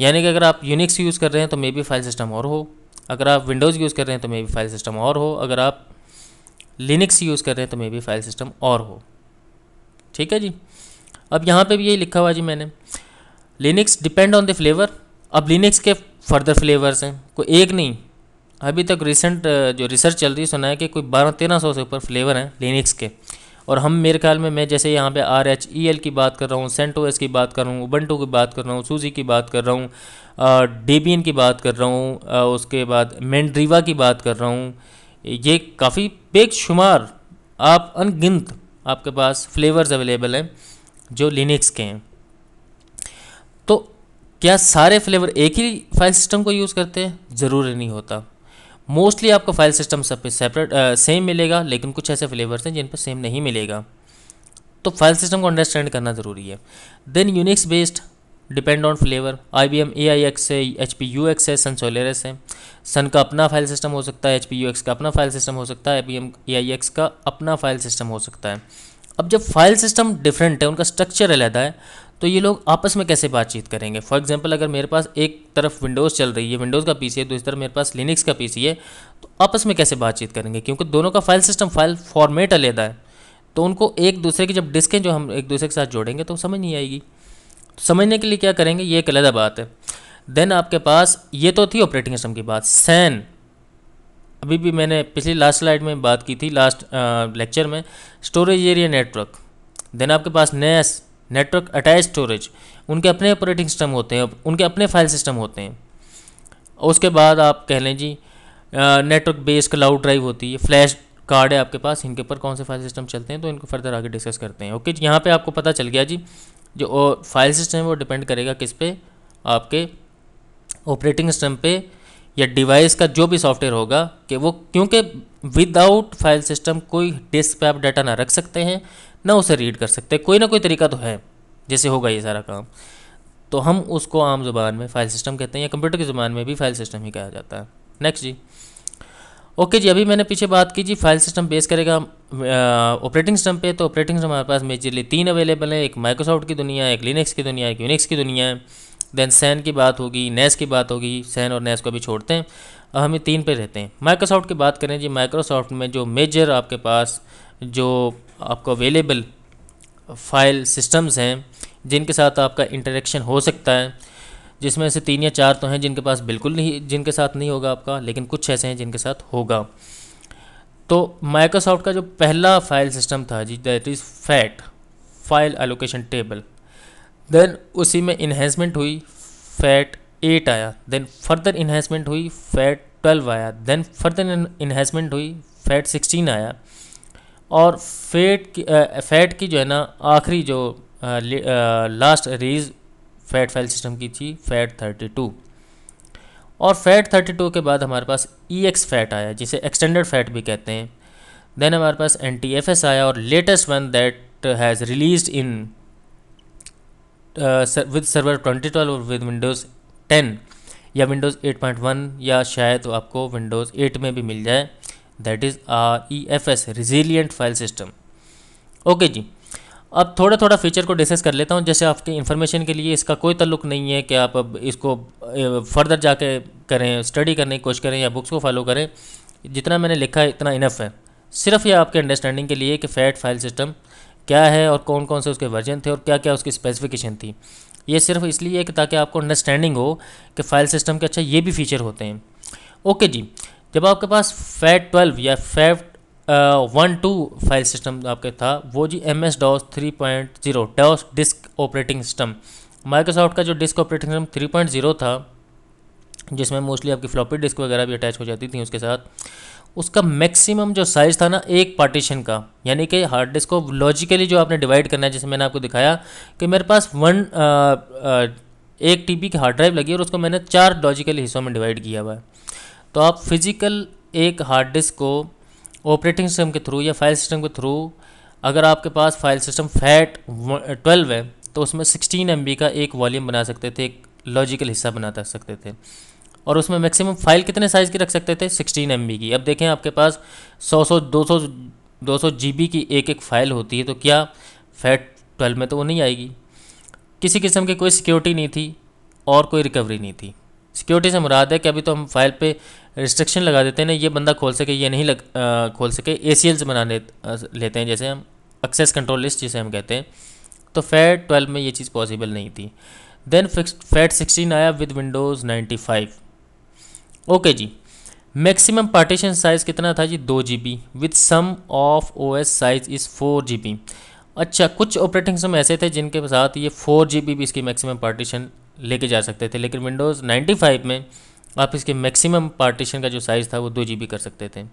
यानी कि अगर आप यूनिक्स यूज़ कर रहे हैं तो मे बी फाइल सिस्टम और हो अगर आप विंडोज़ यूज़ कर रहे हैं तो मे बी फाइल सिस्टम और हो अगर आप लिनक्स यूज़ कर रहे हैं तो मे बी फाइल सिस्टम और हो ठीक है जी अब यहाँ पे भी यही लिखा हुआ जी मैंने Linux depend on the flavour अब लिनिक्स के फर्दर फ्लेवर्स हैं कोई एक नहीं अभी तक रिसेंट जो रिसर्च चल रही है सुना है कि कोई बारह तेरह सौ से ऊपर फ्लेवर हैं लिनिक्स के और हम मेरे ख्याल में मैं जैसे यहाँ पे आर एच ई एल की बात कर रहा हूँ सेंटोएस की बात कर रहा हूँ उबंटो की बात कर रहा हूँ सूजी की बात कर रहा हूँ डेबियन की बात कर रहा हूँ उसके बाद मैंड्रीवा की बात कर रहा हूँ ये काफ़ी बेशुमार आप अनगिनत आपके पास फ्लेवर्स अवेलेबल हैं जो लिनिक्स के हैं तो क्या सारे फ्लेवर एक ही फाइल सिस्टम को यूज़ करते हैं ज़रूरी नहीं होता मोस्टली आपको फाइल सिस्टम सब पे सेपरेट सेम मिलेगा लेकिन कुछ ऐसे फ्लेवर्स हैं जिन पर सेम नहीं मिलेगा तो फाइल सिस्टम को अंडरस्टैंड करना ज़रूरी है then Unix based depend on flavour I B M A I X है एच पी यू एक्स है सन सोलेरस है सन का अपना फाइल सिस्टम हो सकता है एच पी यू एक्स का अपना फाइल सिस्टम हो सकता है I B M A I X का अपना फाइल सिस्टम हो सकता है अब जब फाइल सिस्टम डिफरेंट है उनका स्ट्रक्चर अलहदा है तो ये लोग आपस में कैसे बातचीत करेंगे फॉर एग्जाम्पल अगर मेरे पास एक तरफ विंडोज़ चल रही है विंडोज़ का पीसी है दूसरी तरफ मेरे पास लिनिक्स का पीसी है तो आपस में कैसे बातचीत करेंगे क्योंकि दोनों का फाइल सिस्टम फाइल फॉर्मेट अलहदा है तो उनको एक दूसरे की जब डिस्कें जो हम एक दूसरे के साथ जोड़ेंगे तो समझ नहीं आएगी तो समझने के लिए क्या करेंगे ये एक अलहदा बात है देन आपके पास ये तो थी ऑपरेटिंग सिस्टम की बात सैन अभी भी मैंने पिछली लास्ट स्लाइड में बात की थी लास्ट लेक्चर में स्टोरेज एरिया नेटवर्क देन आपके पास नेस नेटवर्क अटैच स्टोरेज उनके अपने ऑपरेटिंग सिस्टम होते हैं उनके अपने फाइल सिस्टम होते हैं उसके बाद आप कह लें जी नेटवर्क बेस क्लाउड ड्राइव होती है फ्लैश कार्ड है आपके पास इनके ऊपर कौन से फाइल सिस्टम चलते हैं तो इनको फर्दर आगे डिस्कस करते हैं ओके यहाँ पे आपको पता चल गया जी जो फाइल सिस्टम है वो डिपेंड करेगा किस पे आपके ऑपरेटिंग सिस्टम पे या डिवाइस का जो भी सॉफ्टवेयर होगा कि वो क्योंकि विदाउट फाइल सिस्टम कोई डिस्क पे आप डाटा ना रख सकते हैं ना उसे रीड कर सकते कोई ना कोई तरीका तो है जैसे होगा ये सारा काम तो हम उसको आम जुबान में फाइल सिस्टम कहते हैं या कंप्यूटर की ज़ुबान में भी फाइल सिस्टम ही कहा जाता है नेक्स्ट जी ओके जी अभी मैंने पीछे बात की जी फाइल सिस्टम बेस करेगा ऑपरेटिंग सिस्टम पे तो ऑपरेटिंग सिस्टम हमारे पास मेजरली तीन अवेलेबल है एक माइक्रोसॉफ्ट की दुनिया एक लिनक्स की दुनिया एक यूनिक्स की दुनिया है देन सैन की बात होगी नेस e की बात होगी सैन और नेस e को अभी छोड़ते हैं हम ये तीन पे रहते हैं माइक्रोसॉफ्ट की बात करें जी माइक्रोसॉफ्ट में जो मेजर आपके पास जो आपको अवेलेबल फाइल सिस्टम्स हैं जिनके साथ आपका इंटरेक्शन हो सकता है जिसमें से तीन या चार तो हैं जिनके पास बिल्कुल नहीं जिनके साथ नहीं होगा आपका लेकिन कुछ ऐसे हैं जिनके साथ होगा तो माइक्रोसॉफ्ट का जो पहला फाइल सिस्टम था जी that is FAT file allocation table then उसी में इन्हेंसमेंट हुई फैट एट आया देन फर्दर इन्हेंसमेंट हुई फैट ट्वेल्व आया देन फर्दर इन्हेंसमेंट हुई फैट सिक्सटीन आया और फैट की फैट की जो है ना आखिरी जो लास्ट रेज फैट फाइल सिस्टम की थी फैट थर्टी टू और फैट थर्टी टू के बाद हमारे पास ई एक्स फैट आया जिसे एक्सटेंडेड फैट भी कहते हैं देन हमारे पास एन टी एफ एस आया और latest one that has release in with server twenty twelve और विद विंडोज़ टेन या विंडोज़ एट पॉइंट वन या शायद तो आपको विंडोज़ एट में भी मिल जाए that is E F S resilient file system okay जी अब थोड़ा थोड़ा फीचर को डिस्कस कर लेता हूँ जैसे आपके इन्फॉर्मेशन के लिए इसका कोई तल्लुक नहीं है कि आप अब इसको फर्दर जाके करें स्टडी करने की कोशिश करें या बुक्स को फॉलो करें जितना मैंने लिखा है इतना इनफ है सिर्फ ये आपके अंडरस्टैंडिंग के लिए कि फैट फाइल सिस्टम क्या है और कौन कौन से उसके वर्जन थे और क्या क्या उसकी स्पेसिफिकेशन थी ये सिर्फ इसलिए कि ताकि आपको अंडरस्टैंडिंग हो कि फाइल सिस्टम के अच्छा ये भी फीचर होते हैं ओके जी जब आपके पास फैट ट्वेल्व या FAT one two file system आपके था वो जी M S DOS three point zero DOS disk operating system Microsoft का जो disk operating system three point zero था जिसमें मोस्टली आपकी फ्लॉपी डिस्क वगैरह भी अटैच हो जाती थी उसके साथ उसका मैक्सिमम जो साइज़ था ना एक पार्टीशन का यानी कि हार्ड डिस्क को लॉजिकली जो आपने डिवाइड करना है जैसे मैंने आपको दिखाया कि मेरे पास वन आ, आ, एक टी की हार्ड ड्राइव लगी और उसको मैंने चार लॉजिकल हिस्सों में डिवाइड किया हुआ है तो आप फिज़िकल एक हार्ड डिस्क को ऑपरेटिंग सिस्टम के थ्रू या फाइल सिस्टम के थ्रू अगर आपके पास फाइल सिस्टम फैट ट्वेल्व है तो उसमें सिक्सटीन एम का एक वॉल्यूम बना सकते थे एक लॉजिकल हिस्सा बना सकते थे और उसमें मैक्सिमम फाइल कितने साइज़ की रख सकते थे सिक्सटीन एम की अब देखें आपके पास सौ सौ दो सौ दो सौ की एक एक फाइल होती है तो क्या फैट ट्वेल्व में तो वो नहीं आएगी किसी किस्म की कोई सिक्योरिटी नहीं थी और कोई रिकवरी नहीं थी सिक्योरिटी से मुराद है कि अभी तो हम फाइल पे रिस्ट्रिक्शन लगा देते हैं ना ये बंदा खोल सके ये नहीं लग आ, खोल सके ए सी एल्स बना लेते हैं जैसे हम एक्सेस कंट्रोल लिस्ट जिसे हम कहते हैं तो फैट ट्वेल्व में ये चीज़ पॉसिबल नहीं थी देन फिक्स फैट सिक्सटीन आया with Windows ninety five okay जी मैक्सिमम पार्टीशन साइज़ कितना था जी दो G B with some of O S size is four G B अच्छा कुछ ऑपरेटिंग सिस्टम ऐसे थे जिनके साथ ये फोर जी बी भी इसकी मैक्सिमम पार्टीशन लेके जा सकते थे लेकिन विंडोज़ 95 में आप इसके मैक्सिमम पार्टीशन का जो साइज़ था वो दो जी कर सकते थे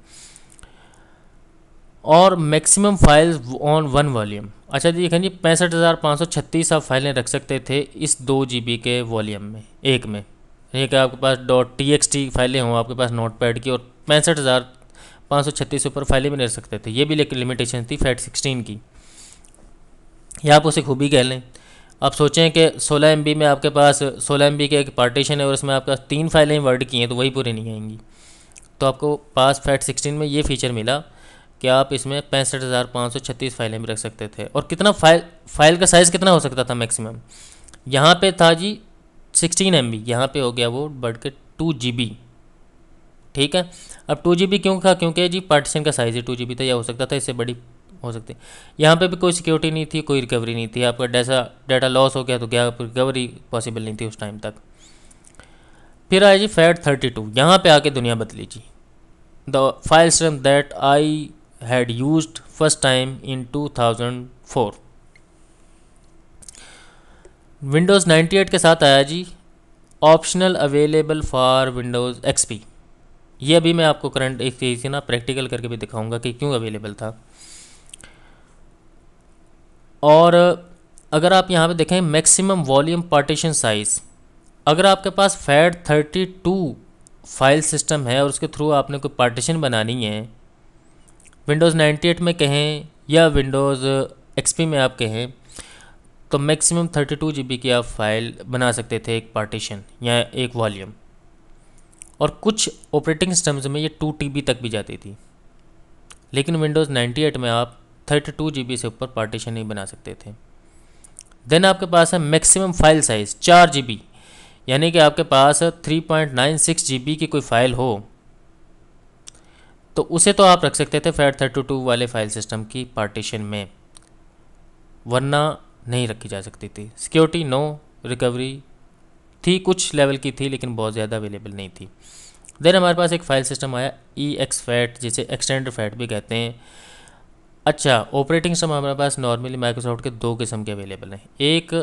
और maximum files on one volume अच्छा जी देखें जी पैंसठ हज़ार पाँच सौ छत्तीस आप फाइलें रख सकते थे इस दो जी के वॉल्यूम में एक में ये कि आपके पास डॉट टी एक्स टी फाइलें हों आपके पास नोट पैड की और पैंसठ हज़ार पाँच सौ छत्तीस ऊपर फाइलें भी ले सकते थे ये भी लेकिन लिमिटेशन थी फैट सिक्सटीन की या आप उसे खूबी कह लें आप सोचें कि सोलह एम में आपके पास सोलह एम का एक पार्टीशन है और उसमें आपके पास तीन फाइलें वर्ड की हैं तो वही पूरी नहीं आएंगी तो आपको पास फैट सिक्सटीन में ये फीचर मिला कि आप इसमें पैंसठ हज़ार पाँच सौ छत्तीस फाइलें भी रख सकते थे और कितना फाइल फाइल का साइज़ कितना हो सकता था मैक्सिमम यहाँ पे था जी सिक्सटीन एम बी यहाँ पर हो गया वो बढ़ के टू जी बी ठीक है अब टू जी बी क्यों कहा क्योंकि जी पार्टीशन का साइज़ है टू जी बी था या हो सकता था इससे बड़ी हो सकती यहाँ पे भी कोई सिक्योरिटी नहीं थी कोई रिकवरी नहीं थी आपका डैसा डाटा लॉस हो गया तो क्या रिकवरी पॉसिबल नहीं थी उस टाइम तक फिर आया जी फैट थर्टी टू यहाँ पर आके दुनिया बदली जी the file system that I had use first time in two thousand four Windows 98 के साथ आया जी optional available for Windows XP ये अभी मैं आपको करंट एक चीज़ ना प्रैक्टिकल करके भी दिखाऊंगा कि क्यों अवेलेबल था और अगर आप यहाँ पे देखें मैक्सिमम वॉल्यूम पार्टीशन साइज़ अगर आपके पास FAT thirty two file system है और उसके थ्रू आपने कोई पार्टीशन बनानी है विंडोज़ 98 में कहें या विंडोज़ एक्सपी में आप कहें तो maximum thirty two G B की आप फाइल बना सकते थे एक पार्टीशन या एक वॉल्यूम और कुछ ऑपरेटिंग सिस्टम्स में ये टू टी बी तक भी जाती थी लेकिन विंडोज़ 98 में आप थर्टी टू जी बी से ऊपर पार्टीशन नहीं बना सकते थे देन आपके पास है मैक्सिमम फाइल साइज़ चार जी बी यानी कि आपके पास three point nine six G B की कोई फाइल हो तो उसे तो आप रख सकते थे फैट थर्टी टू वाले फाइल सिस्टम की पार्टीशन में वरना नहीं रखी जा सकती थी सिक्योरिटी नो रिकवरी थी कुछ लेवल की थी लेकिन बहुत ज़्यादा अवेलेबल नहीं थी देन हमारे पास एक फाइल सिस्टम आया ई एक्स फैट जिसे एक्सटेंड फैट भी कहते हैं अच्छा ऑपरेटिंग सिस्टम हमारे पास नॉर्मली माइक्रोसॉफ्ट के दो किस्म के अवेलेबल हैं एक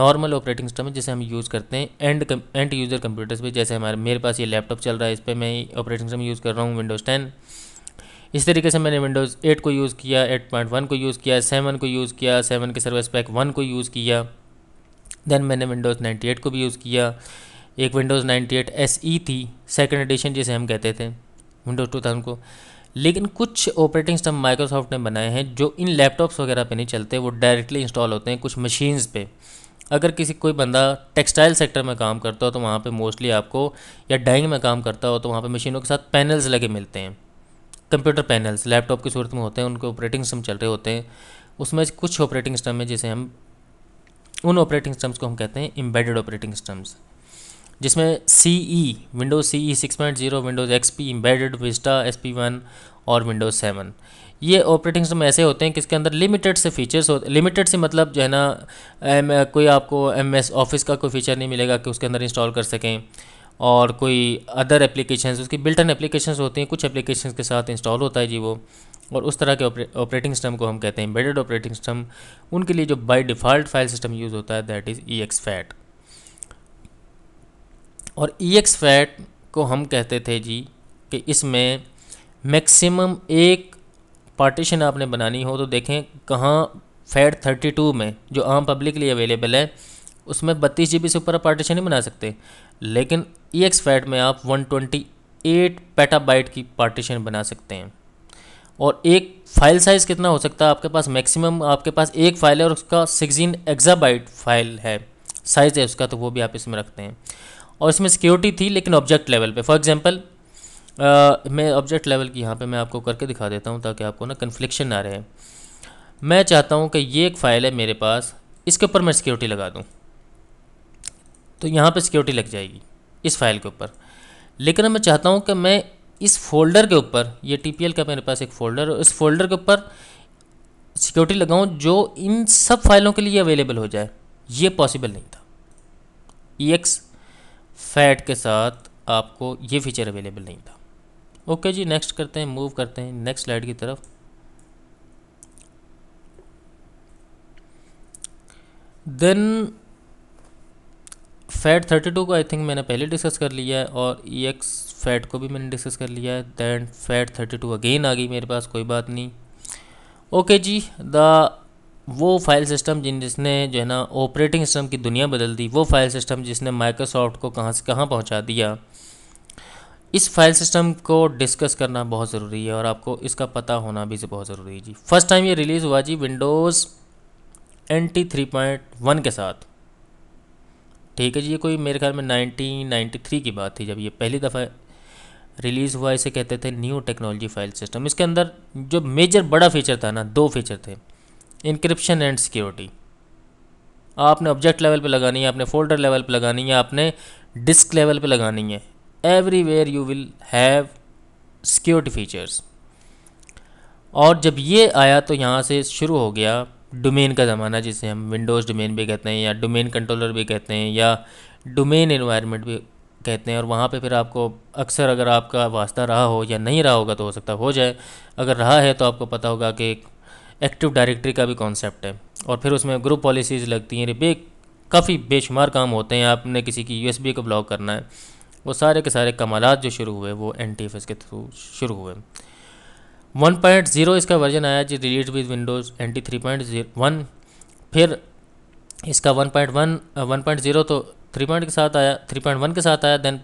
नॉर्मल ऑपरेटिंग सिस्टम है जिसे हम यूज़ करते हैं एंड एंड यूज़र कंप्यूटर्स पे जैसे हमारे मेरे पास ये लैपटॉप चल रहा है इस पर मैं ऑपरेटिंग सिस्टम यूज़ कर रहा हूँ विंडोज़ टेन इस तरीके से मैंने विंडोज़ 8 को यूज़ किया 8.1 को यूज़ किया 7 को यूज़ किया 7 के सर्विस पैक 1 को यूज़ किया देन मैंने विंडोज़ 98 को भी यूज़ किया एक विंडोज़ 98 ई थी सेकेंड एडिशन जिसे हम कहते थे विंडोज़ थाउजेंड को लेकिन कुछ ऑपरेटिंग सिस्टम माइक्रोसॉफ्ट ने बनाए हैं जो इन लैपटॉप्स वगैरह पे नहीं चलते वो डायरेक्टली इंस्टॉल होते हैं कुछ मशीन्स पे अगर किसी कोई बंदा टेक्सटाइल सेक्टर में काम करता हो तो वहाँ पे मोस्टली आपको या डाइंग में काम करता हो तो वहाँ पे मशीनों के साथ पैनल्स लगे मिलते हैं कंप्यूटर पैनल्स लैपटॉप की सूरत में होते हैं उनके ऑपरेटिंग सिस्टम चल रहे होते हैं उसमें कुछ ऑपरेटिंग सिस्टम है जिसे हम उन ऑपरेटिंग सिस्टम्स को हम कहते हैं एम्बेडेड ऑपरेटिंग सिस्टम्स जिसमें C E Windows C E six point zero Windows X P embedded Vista S P one और विंडोज़ सेवन ये ऑपरेटिंग सिस्टम ऐसे होते हैं कि इसके अंदर लिमिटेड से फीचर्स होते लिमिटेड से मतलब जो है ना एम कोई आपको एम एस ऑफिस का कोई फीचर नहीं मिलेगा कि उसके अंदर इंस्टॉल कर सकें और कोई अदर एप्लीकेशंस उसकी बिल्टन एप्लीकेशंस होती हैं कुछ एप्लीकेशंस के साथ इंस्टॉल होता है जी वो और उस तरह के ऑपरेटिंग सिस्टम को हम कहते हैं एम्बेडेड ऑपरेटिंग सिस्टम उनके लिए जो by default file system use होता है that is E X FAT और ई एक्स फैट को हम कहते थे जी कि इसमें मैक्सिमम एक पार्टीशन आपने बनानी हो तो देखें कहाँ फैट थर्टी टू में जो आम पब्लिकली अवेलेबल है उसमें बत्तीस जी बी से ऊपर पार्टीशन नहीं बना सकते लेकिन ई एक्स फैट में आप 128 पेटाबाइट की पार्टीशन बना सकते हैं और एक फाइल साइज़ कितना हो सकता है आपके पास मैक्सिमम आपके पास एक फाइल है और उसका सिक्सटीन एग्जाबाइट फाइल है साइज़ है उसका तो वो भी आप इसमें रखते हैं और इसमें सिक्योरिटी थी लेकिन ऑब्जेक्ट लेवल पे फॉर एग्जांपल मैं ऑब्जेक्ट लेवल की यहाँ पे मैं आपको करके दिखा देता हूँ ताकि आपको ना कन्फ्लिक्शन ना रहे मैं चाहता हूँ कि ये एक फ़ाइल है मेरे पास इसके ऊपर मैं सिक्योरिटी लगा दूँ तो यहाँ पर सिक्योरिटी लग जाएगी इस फाइल के ऊपर लेकिन मैं चाहता हूँ कि मैं इस फोल्डर के ऊपर ये टी का मेरे पास एक फोल्डर इस फोल्डर के ऊपर सिक्योरिटी लगाऊँ जो इन सब फाइलों के लिए अवेलेबल हो जाए ये पॉसिबल नहीं था ई एक्स फैट के साथ आपको ये फीचर अवेलेबल नहीं था ओके okay जी नेक्स्ट करते हैं मूव करते हैं नेक्स्ट स्लाइड की तरफ देन फैट थर्टी टू को आई थिंक मैंने पहले डिस्कस कर लिया है और ई e एक्स फैट को भी मैंने डिस्कस कर लिया है then FAT thirty two again आ गई मेरे पास कोई बात नहीं ओके okay जी द वो फाइल सिस्टम जिन जिसने जो है ना ऑपरेटिंग सिस्टम की दुनिया बदल दी वो फाइल सिस्टम जिसने माइक्रोसॉफ्ट को कहाँ से कहाँ पहुँचा दिया इस फाइल सिस्टम को डिस्कस करना बहुत ज़रूरी है और आपको इसका पता होना भी बहुत ज़रूरी है जी फर्स्ट टाइम ये रिलीज़ हुआ जी Windows N T three point one के साथ ठीक है जी ये कोई मेरे ख्याल में 1993 थ्री की बात थी जब ये पहली दफ़ा रिलीज़ हुआ इसे कहते थे न्यू टेक्नोलॉजी फाइल सिस्टम इसके अंदर जो मेजर बड़ा फीचर था ना दो फीचर थे इंक्रिप्शन एंड सिक्योरिटी आपने ऑब्जेक्ट लेवल पे लगानी है आपने फोल्डर लेवल पे लगानी है आपने डिस्क लेवल पे लगानी है everywhere you will have security features और जब ये आया तो यहाँ से शुरू हो गया डोमेन का ज़माना जिसे हम विंडोज़ डोमेन भी कहते हैं या डोमेन कंट्रोलर भी कहते हैं या डोमेन इन्वायरमेंट भी कहते हैं और वहाँ पे फिर आपको अक्सर अगर आपका वास्ता रहा हो या नहीं रहा होगा तो हो सकता हो जाए अगर रहा है तो आपको पता होगा कि एक एक्टिव डायरेक्टरी का भी कॉन्सेप्ट है और फिर उसमें ग्रुप पॉलिसीज़ लगती हैं बे काफ़ी बेशुमार काम होते हैं आपने किसी की यू को ब्लॉक करना है वो सारे के सारे कमालत जो शुरू हुए वो एन के थ्रू शुरू हुए 1.0 इसका वर्जन आया जी release with Windows N T three point one फिर इसका 1.1 1.0 तो थ्री पॉइंट के साथ आया थ्री पॉइंट वन के साथ आया देन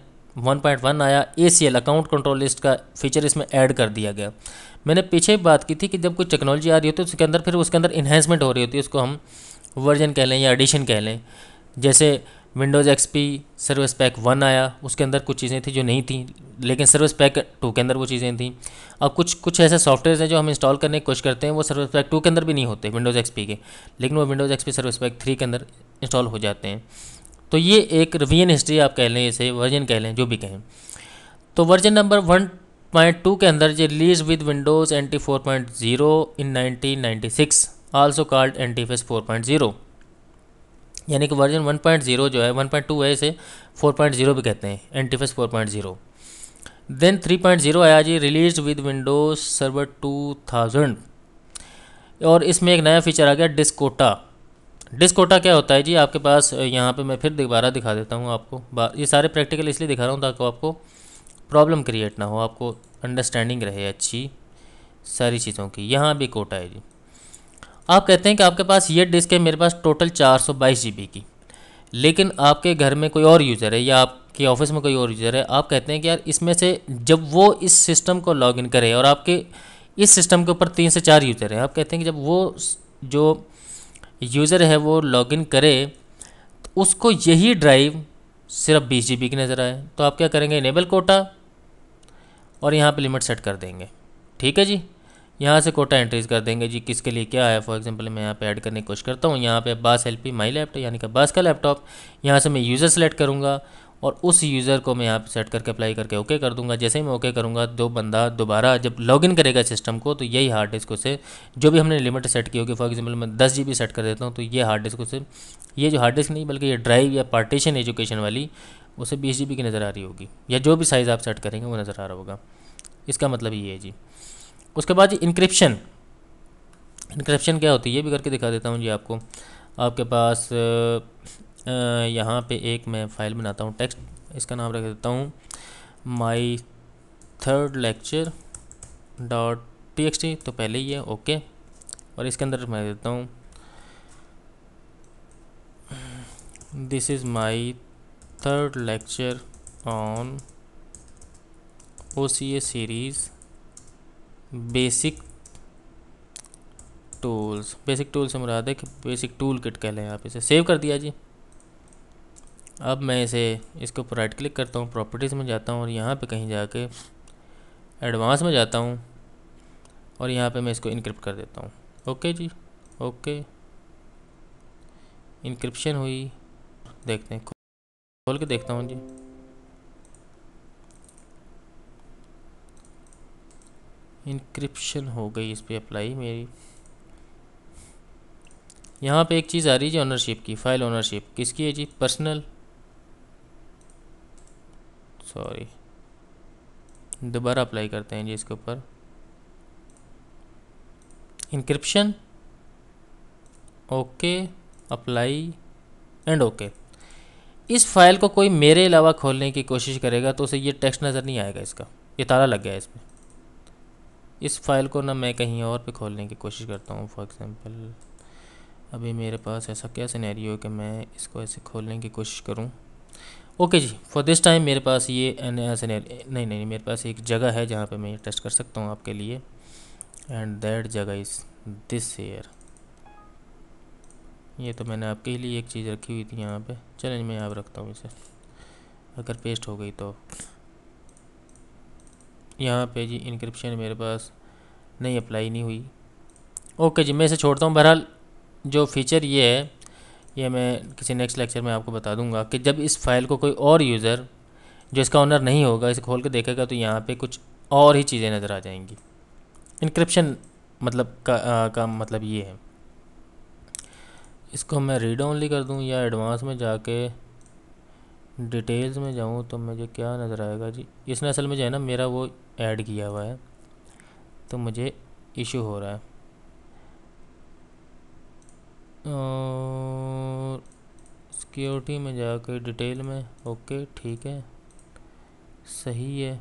1.1 आया A C L account control list का फीचर इसमें ऐड कर दिया गया मैंने पीछे बात की थी कि जब कोई टेक्नोलॉजी आ रही होती है उसके अंदर फिर उसके अंदर इन्हेंसमेंट हो रही होती है उसको हम वर्जन कह लें या एडिशन कह लें जैसे Windows XP service pack one आया उसके अंदर कुछ चीज़ें थी जो नहीं थी लेकिन सर्विस पैक टू के अंदर वो चीज़ें थी अब कुछ कुछ ऐसे सॉफ्टवेयर हैं जो हम इंस्टॉल करने की कोशिश करते हैं वो सर्विस पैक टू के अंदर भी नहीं होते विंडोज़ एक्सपी के लेकिन वो Windows XP service pack three के अंदर इंस्टॉल हो जाते हैं तो ये एक रिवीजन हिस्ट्री आप कह लें इसे वर्जन कह लें जो भी कहें तो version number one point two के अंदर ये release with Windows N T four point zero in nineteen ninety six also called N T four point zero यानी कि वर्जन 1.0 जो है 1.2 है इसे 4.0 भी कहते हैं एंटीफेस 4.0 देन जीरो आया जी रिलीज विद विंडोज सर्वर 2000 और इसमें एक नया फीचर आ गया डिस्कोटा डिस्कोटा क्या होता है जी आपके पास यहाँ पे मैं फिर दोबारा दिखा देता हूँ आपको ये सारे प्रैक्टिकल इसलिए दिखा रहा हूँ ताकि आपको प्रॉब्लम क्रिएट ना हो आपको अंडरस्टैंडिंग रहे अच्छी सारी चीज़ों की यहाँ भी कोटा है जी आप कहते हैं कि आपके पास ये डिस्क है मेरे पास टोटल चार सौ बाईस जी बी की लेकिन आपके घर में कोई और यूज़र है या आपके ऑफिस में कोई और यूज़र है आप कहते हैं कि यार इसमें से जब वो इस सिस्टम को लॉगिन करे और आपके इस सिस्टम के ऊपर तीन से चार यूज़र हैं आप कहते हैं कि जब वो जो यूज़र है वो लॉगिन करे तो उसको यही ड्राइव सिर्फ बीस जी की नज़र आए तो आप क्या करेंगे इनेबल कोटा और यहाँ पे लिमिट सेट कर देंगे ठीक है जी यहाँ से कोटा एंट्रीज कर देंगे जी किसके लिए क्या है फॉर एग्जांपल मैं यहाँ पे ऐड करने की कोशिश करता हूँ यहाँ पे बास एल पी माई लैपटॉप यानी कि बास का लैपटॉप यहाँ से मैं यूज़र सेलेक्ट करूँगा और उस यूज़र को मैं यहाँ पे सेट करके अप्लाई करके ओके कर दूँगा जैसे ही मैं ओके करूँगा दो बंदा दोबारा जब लॉगिन करेगा सिस्टम को तो यही हार्ड डिस्क उसे जो भी हमने लिमिट सेट की होगी फॉर एग्जाम्पल मैं दस जी सेट कर देता हूँ तो ये हार्ड डिस्क उसे ये जो हार्ड डिस्क नहीं बल्कि ये ड्राइव या पार्टीशन एजुकेशन वाली उसे बीस जी की नज़र आ रही होगी या जो भी साइज़ आप सेट करेंगे वो नज़र आ रहा होगा इसका मतलब ये है जी उसके बाद जी इंक्रिप्शन इंक्रिप्शन क्या होती है ये भी करके दिखा देता हूँ जी आपको आपके पास यहाँ पे एक मैं फाइल बनाता हूँ टेक्स्ट इसका नाम रख देता हूँ my third lecture dot T X T तो पहले ही है ओके और इसके अंदर मैं देता हूँ this is my third lecture on O C A series basic tools basic tools से मुराद है कि बेसिक टूल किट कह लें आप इसे सेव कर दिया जी अब मैं इसे इसके ऊपर राइट क्लिक करता हूँ प्रॉपर्टीज़ में जाता हूँ और यहाँ पे कहीं जाके एडवांस में जाता हूँ और यहाँ पे मैं इसको इनक्रिप्ट कर देता हूँ ओके जी ओके इनक्रिप्शन हुई देखते हैं खोल के देखता हूँ जी इंक्रिप्शन हो गई इस पर अप्लाई मेरी यहाँ पे एक चीज़ आ रही है ऑनरशिप की फाइल ऑनरशिप किसकी है जी पर्सनल सॉरी दोबारा अप्लाई करते हैं जी इसके ऊपर encryption okay apply and okay इस फाइल को कोई मेरे अलावा खोलने की कोशिश करेगा तो उसे ये टेक्स्ट नज़र नहीं आएगा इसका ये ताला लग गया है इसमें इस फाइल को ना मैं कहीं और पे खोलने की कोशिश करता हूँ फॉर एग्ज़ाम्पल अभी मेरे पास ऐसा क्या सिनेरियो है कि मैं इसको ऐसे खोलने की कोशिश करूँ ओके जी फॉर दिस टाइम मेरे पास ये नया सिनेरियो नहीं, नहीं नहीं मेरे पास एक जगह है जहाँ पे मैं टेस्ट कर सकता हूँ आपके लिए एंड दैट जगह इज़ दिस एयर ये तो मैंने आपके लिए एक चीज़ रखी हुई थी यहाँ पर चलें मैं यहाँ रखता हूँ इसे अगर पेस्ट हो गई तो यहाँ पे जी इंक्रिप्शन मेरे पास नहीं अप्लाई नहीं हुई ओके जी मैं इसे छोड़ता हूँ बहरहाल जो फीचर ये है ये मैं किसी नेक्स्ट लेक्चर में आपको बता दूंगा कि जब इस फाइल को कोई और यूज़र जो इसका ऑनर नहीं होगा इसे खोल के देखेगा तो यहाँ पर कुछ और ही चीज़ें नज़र आ जाएंगी इंक्रिप्शन मतलब का, आ, का मतलब ये है इसको मैं रीड ओनली कर दूँ या एडवांस में जाके डिटेल्स में जाऊँ तो मुझे क्या नज़र आएगा जी इसने असल में जो है ना मेरा वो ऐड किया हुआ है तो मुझे इशू हो रहा है और सिक्योरिटी में जाकर डिटेल में ओके ठीक है सही है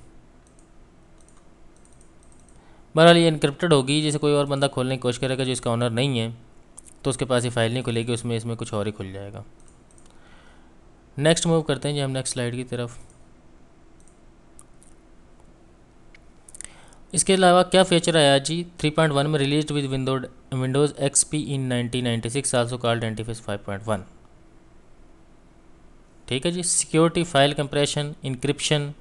बहरहाल ये इनक्रिप्टेड होगी जैसे कोई और बंदा खोलने की कोशिश करेगा जो इसका ऑनर नहीं है तो उसके पास ये फाइल नहीं खुलेगी उसमें इसमें कुछ और ही खुल जाएगा नेक्स्ट मूव करते हैं जी हम नेक्स्ट स्लाइड की तरफ इसके अलावा क्या फीचर आया जी 3.1 में release with Windows Windows XP in 1996 also called NTFS 5.1 ठीक है जी security file compression encryption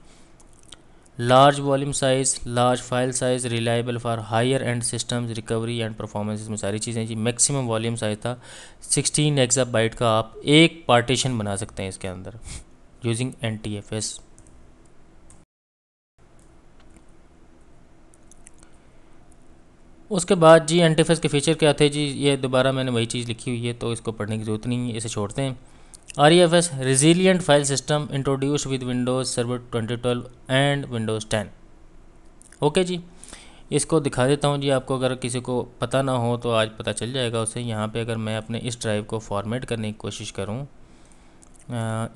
large volume size large file size reliable for higher end systems recovery and performance इसमें सारी चीज़ें जी मैक्सिमम वॉल्यूम साइज था 16 एक्सा बाइट का आप एक पार्टीशन बना सकते हैं इसके अंदर using N T F S उसके बाद जी एंटीफेस के फीचर क्या थे जी ये दोबारा मैंने वही चीज़ लिखी हुई है तो इसको पढ़ने की ज़रूरत नहीं है इसे छोड़ते हैं R E F S resilient file system introduce with Windows server twelve and Windows ten okay जी इसको दिखा देता हूँ जी आपको अगर किसी को पता ना हो तो आज पता चल जाएगा उसे यहाँ पे अगर मैं अपने इस ड्राइव को फॉर्मेट करने की कोशिश करूँ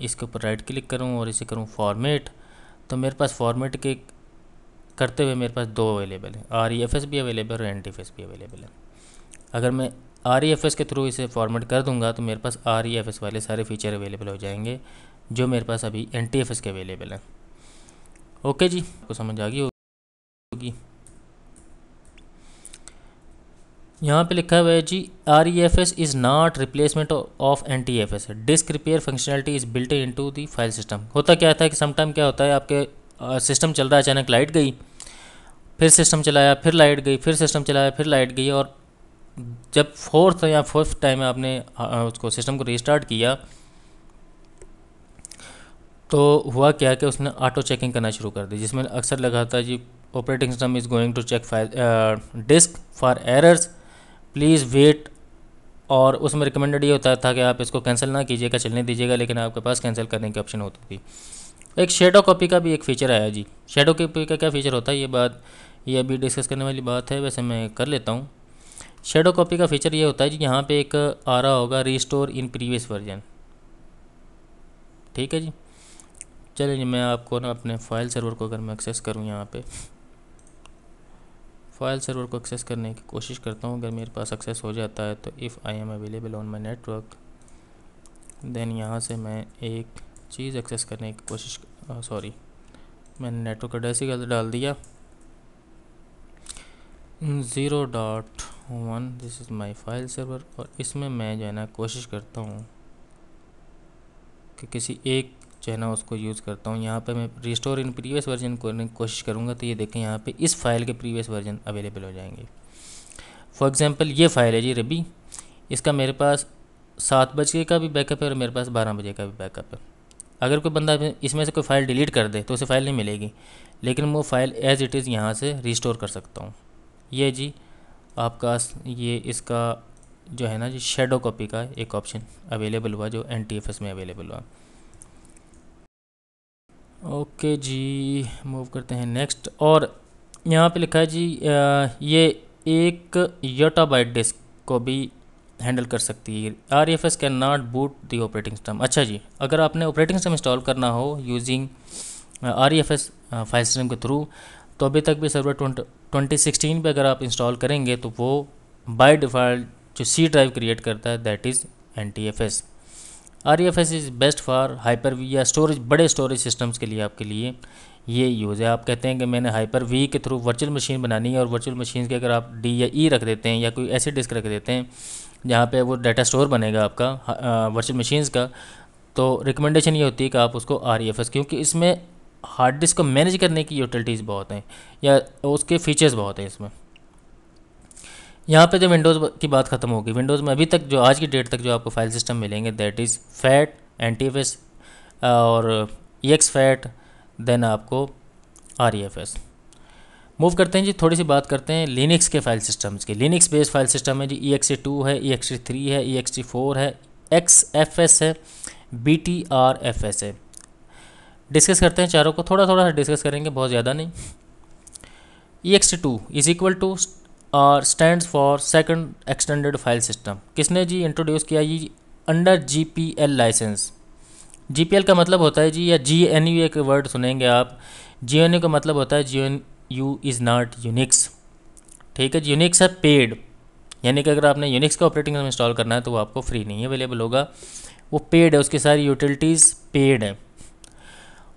इसके ऊपर राइट क्लिक करूँ और इसे करूँ फॉर्मेट तो मेरे पास फॉर्मेट के करते हुए मेरे पास दो अवेलेबल हैं आर ई एफ एस भी अवेलेबल और एन टी एफ एस भी अवेलेबल है अगर मैं आर ई एफ एस के थ्रू इसे फॉर्मेट कर दूंगा तो मेरे पास आर ई एफ एस वाले सारे फीचर अवेलेबल हो जाएंगे जो मेरे पास अभी एन टी एफ एस के अवेलेबल हैं ओके जी आपको समझ आ गई होगी यहाँ पे लिखा हुआ है जी R E F S is not replacement of N T F S disk repair functionality is built into the file system होता क्या था कि समटाइम क्या होता है आपके सिस्टम चल रहा है अचानक लाइट गई फिर सिस्टम चलाया फिर लाइट गई फिर सिस्टम चलाया फिर लाइट गई और जब फोर्थ या फिफ्थ टाइम आपने उसको सिस्टम को रिस्टार्ट किया तो हुआ क्या कि उसने ऑटो चेकिंग करना शुरू कर दी जिसमें अक्सर लगा था जी operating system is going to check disk for errors please wait और उसमें रिकमेंडेड ये होता था कि आप इसको कैंसिल ना कीजिएगा चलने दीजिएगा लेकिन आपके पास कैंसिल करने की ऑप्शन होती थी एक शेडो कॉपी का भी एक फ़ीचर आया जी शेडो कॉपी का क्या फ़ीचर होता है ये बात ये अभी डिस्कस करने वाली बात है वैसे मैं कर लेता हूँ शेडो कॉपी का फीचर ये होता है जी यहाँ पे एक आ रहा होगा रिस्टोर इन प्रीवियस वर्जन ठीक है जी चलिए जी मैं आपको ना अपने फाइल सर्वर को अगर मैं एक्सेस करूँ यहाँ पे फाइल सर्वर को एक्सेस करने की कोशिश करता हूँ अगर मेरे पास एक्सेस हो जाता है तो if I am available on my network then यहाँ से मैं एक चीज़ एक्सेस करने की कोशिश सॉरी मैंने नेटवर्क एड्रेस ही गलत डाल दिया zero dot one this is my file server और इसमें मैं जो है ना कोशिश करता हूँ कि किसी एक जो है ना उसको यूज़ करता हूँ यहाँ पे मैं रिस्टोर इन प्रीवियस वर्जन करने की कोशिश करूँगा तो ये देखें यहाँ पे इस फाइल के प्रीवियस वर्जन अवेलेबल हो जाएंगे फॉर एग्ज़ाम्पल ये फ़ाइल है जी रबी इसका मेरे पास सात बजे का भी बैकअप है और मेरे पास बारह बजे का भी बैकअप है अगर कोई बंदा इसमें से कोई फ़ाइल डिलीट कर दे तो उसे फ़ाइल नहीं मिलेगी लेकिन वो फ़ाइल एज़ इट इज़ यहाँ से रिस्टोर कर सकता हूँ ये जी आपका ये इसका जो है ना जी शेडो कॉपी का एक ऑप्शन अवेलेबल हुआ जो एन में अवेलेबल हुआ ओके जी मूव करते हैं नेक्स्ट और यहाँ पे लिखा है जी ये एक बाइट डिस्क को भी हैंडल कर सकती है R F S can not boot the operating system अच्छा जी अगर आपने ऑपरेटिंग सिस्टम इंस्टॉल करना हो using R F S file system के थ्रू तो अभी तक भी सर्वर ट्वेंटी सिक्सटीन पर अगर आप इंस्टॉल करेंगे तो वो बाय डिफ़ॉल्ट जो सी ड्राइव क्रिएट करता है that is N T F S R F S is best for hyper V या स्टोरेज बड़े स्टोरेज सिस्टम्स के लिए आपके लिए ये यूज़ है आप कहते हैं कि मैंने हाइपर वी के थ्रू वर्चुअल मशीन बनानी है और वर्चुअल मशीन के अगर आप डी या ई e रख देते हैं या कोई ऐसी डिस्क रख देते हैं जहाँ पे वो डाटा स्टोर बनेगा आपका वर्चुअल मशीन्स का तो रिकमेंडेशन ये होती है कि आप उसको आर ई एफ एस क्योंकि इसमें हार्ड डिस्क को मैनेज करने की यूटिलिटीज़ बहुत हैं या उसके फीचर्स बहुत हैं इसमें यहाँ पे जब विंडोज़ की बात ख़त्म होगी विंडोज़ में अभी तक जो आज की डेट तक जो आपको फाइल सिस्टम मिलेंगे that is FAT N T F S और ई एक्स फैट देन आपको R E F S move करते हैं जी थोड़ी सी बात करते हैं लिनिक्स के फाइल सिस्टम्स के लिनिक्स बेस्ड फाइल सिस्टम है जी ई एक्स टू है ई एक्स थ्री है ई एक्स फोर है एक्स एफ एस है B T R F S है डिस्कस करते हैं चारों को थोड़ा थोड़ा सा डिस्कस करेंगे बहुत ज़्यादा नहीं E X two is equal to और stand for second extended file system किसने जी इंट्रोड्यूस किया ये under G P L license G P L का मतलब होता है जी या जी एन यू एक वर्ड सुनेंगे आप जी एन यू का मतलब होता है G N U is not Unix ठीक है जी यूनिक्स है पेड यानी कि अगर आपने यूनिक्स का ऑपरेटिंग इंस्टॉल करना है तो वो आपको फ्री नहीं अवेलेबल होगा वो पेड है उसकी सारी यूटिलिटीज़ पेड है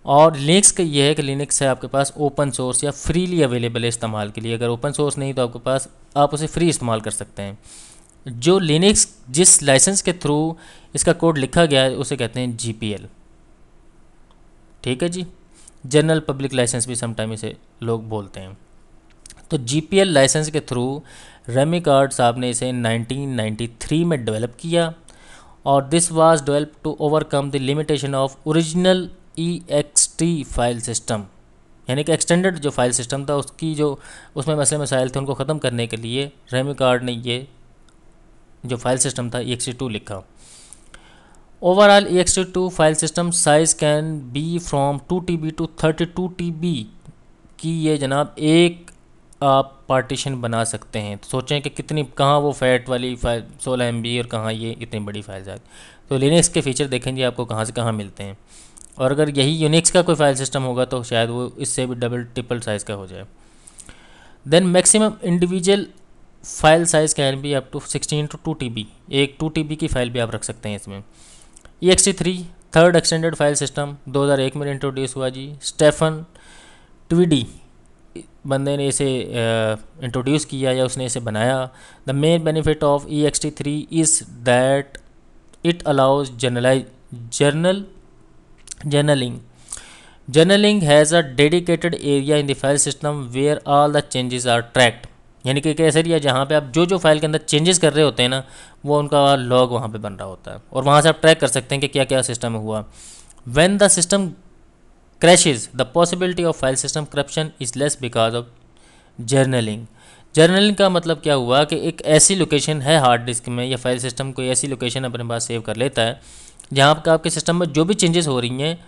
और लिनक्स का ये है कि लिनक्स है आपके पास ओपन सोर्स या फ्रीली अवेलेबल है इस्तेमाल के लिए अगर ओपन सोर्स नहीं तो आपके पास आप उसे फ्री इस्तेमाल कर सकते हैं जो लिनक्स जिस लाइसेंस के थ्रू इसका कोड लिखा गया है उसे कहते हैं जी ठीक है जी जनरल पब्लिक लाइसेंस भी समटाइम इसे लोग बोलते हैं तो जी लाइसेंस के थ्रू रेमी कार्ड साहब ने इसे 1993 में डेवलप किया और this was develop to overcome the limitation of original E X T file system यानी कि एक्सटेंडेड जो फाइल सिस्टम था उसकी जो उसमें मसले मसाइल थे उनको ख़त्म करने के लिए रेमी कार्ड ने ये जो फाइल सिस्टम था ई एक्स टी टू लिखा overall E X T two file system size can be from two T B to thirty two T B की ये जनाब एक आप पार्टीशन बना सकते हैं तो सोचें कि कितनी कहाँ वो फैट वाली फाइल सोलह एम बी और कहाँ ये इतनी बड़ी फाइल जाती तो लिनक्स के फीचर देखेंगे आपको कहाँ से कहाँ मिलते हैं और अगर यही यूनिक्स का कोई फाइल सिस्टम होगा तो शायद वो इससे भी डबल ट्रिपल साइज़ का हो जाए then maximum individual file size can be up to sixteen to two T एक टू टी की फ़ाइल भी आप रख सकते हैं इसमें E X three third extended file system 2001 में इंट्रोड्यूस हुआ जी स्टेफन ट्विडी बंदे ने इसे इंट्रोड्यूस किया या उसने इसे बनाया the main benefit of E X T three is that it allows journalize journal journaling journaling has a dedicated area in the file system where all the changes are tracked यानी कि एक ऐसा area जहाँ पे आप जो जो file के अंदर चेंजेस कर रहे होते हैं ना वो उनका लॉग वहाँ पे बन रहा होता है और वहाँ से आप ट्रैक कर सकते हैं कि क्या क्या सिस्टम हुआ when the system crashes the possibility of file system corruption is less because of journaling journaling का मतलब क्या हुआ कि एक ऐसी लोकेशन है हार्ड डिस्क में या फाइल सिस्टम कोई ऐसी लोकेशन अपने पास सेव कर लेता है जहाँ पर आपके सिस्टम में जो भी चेंजेस हो रही हैं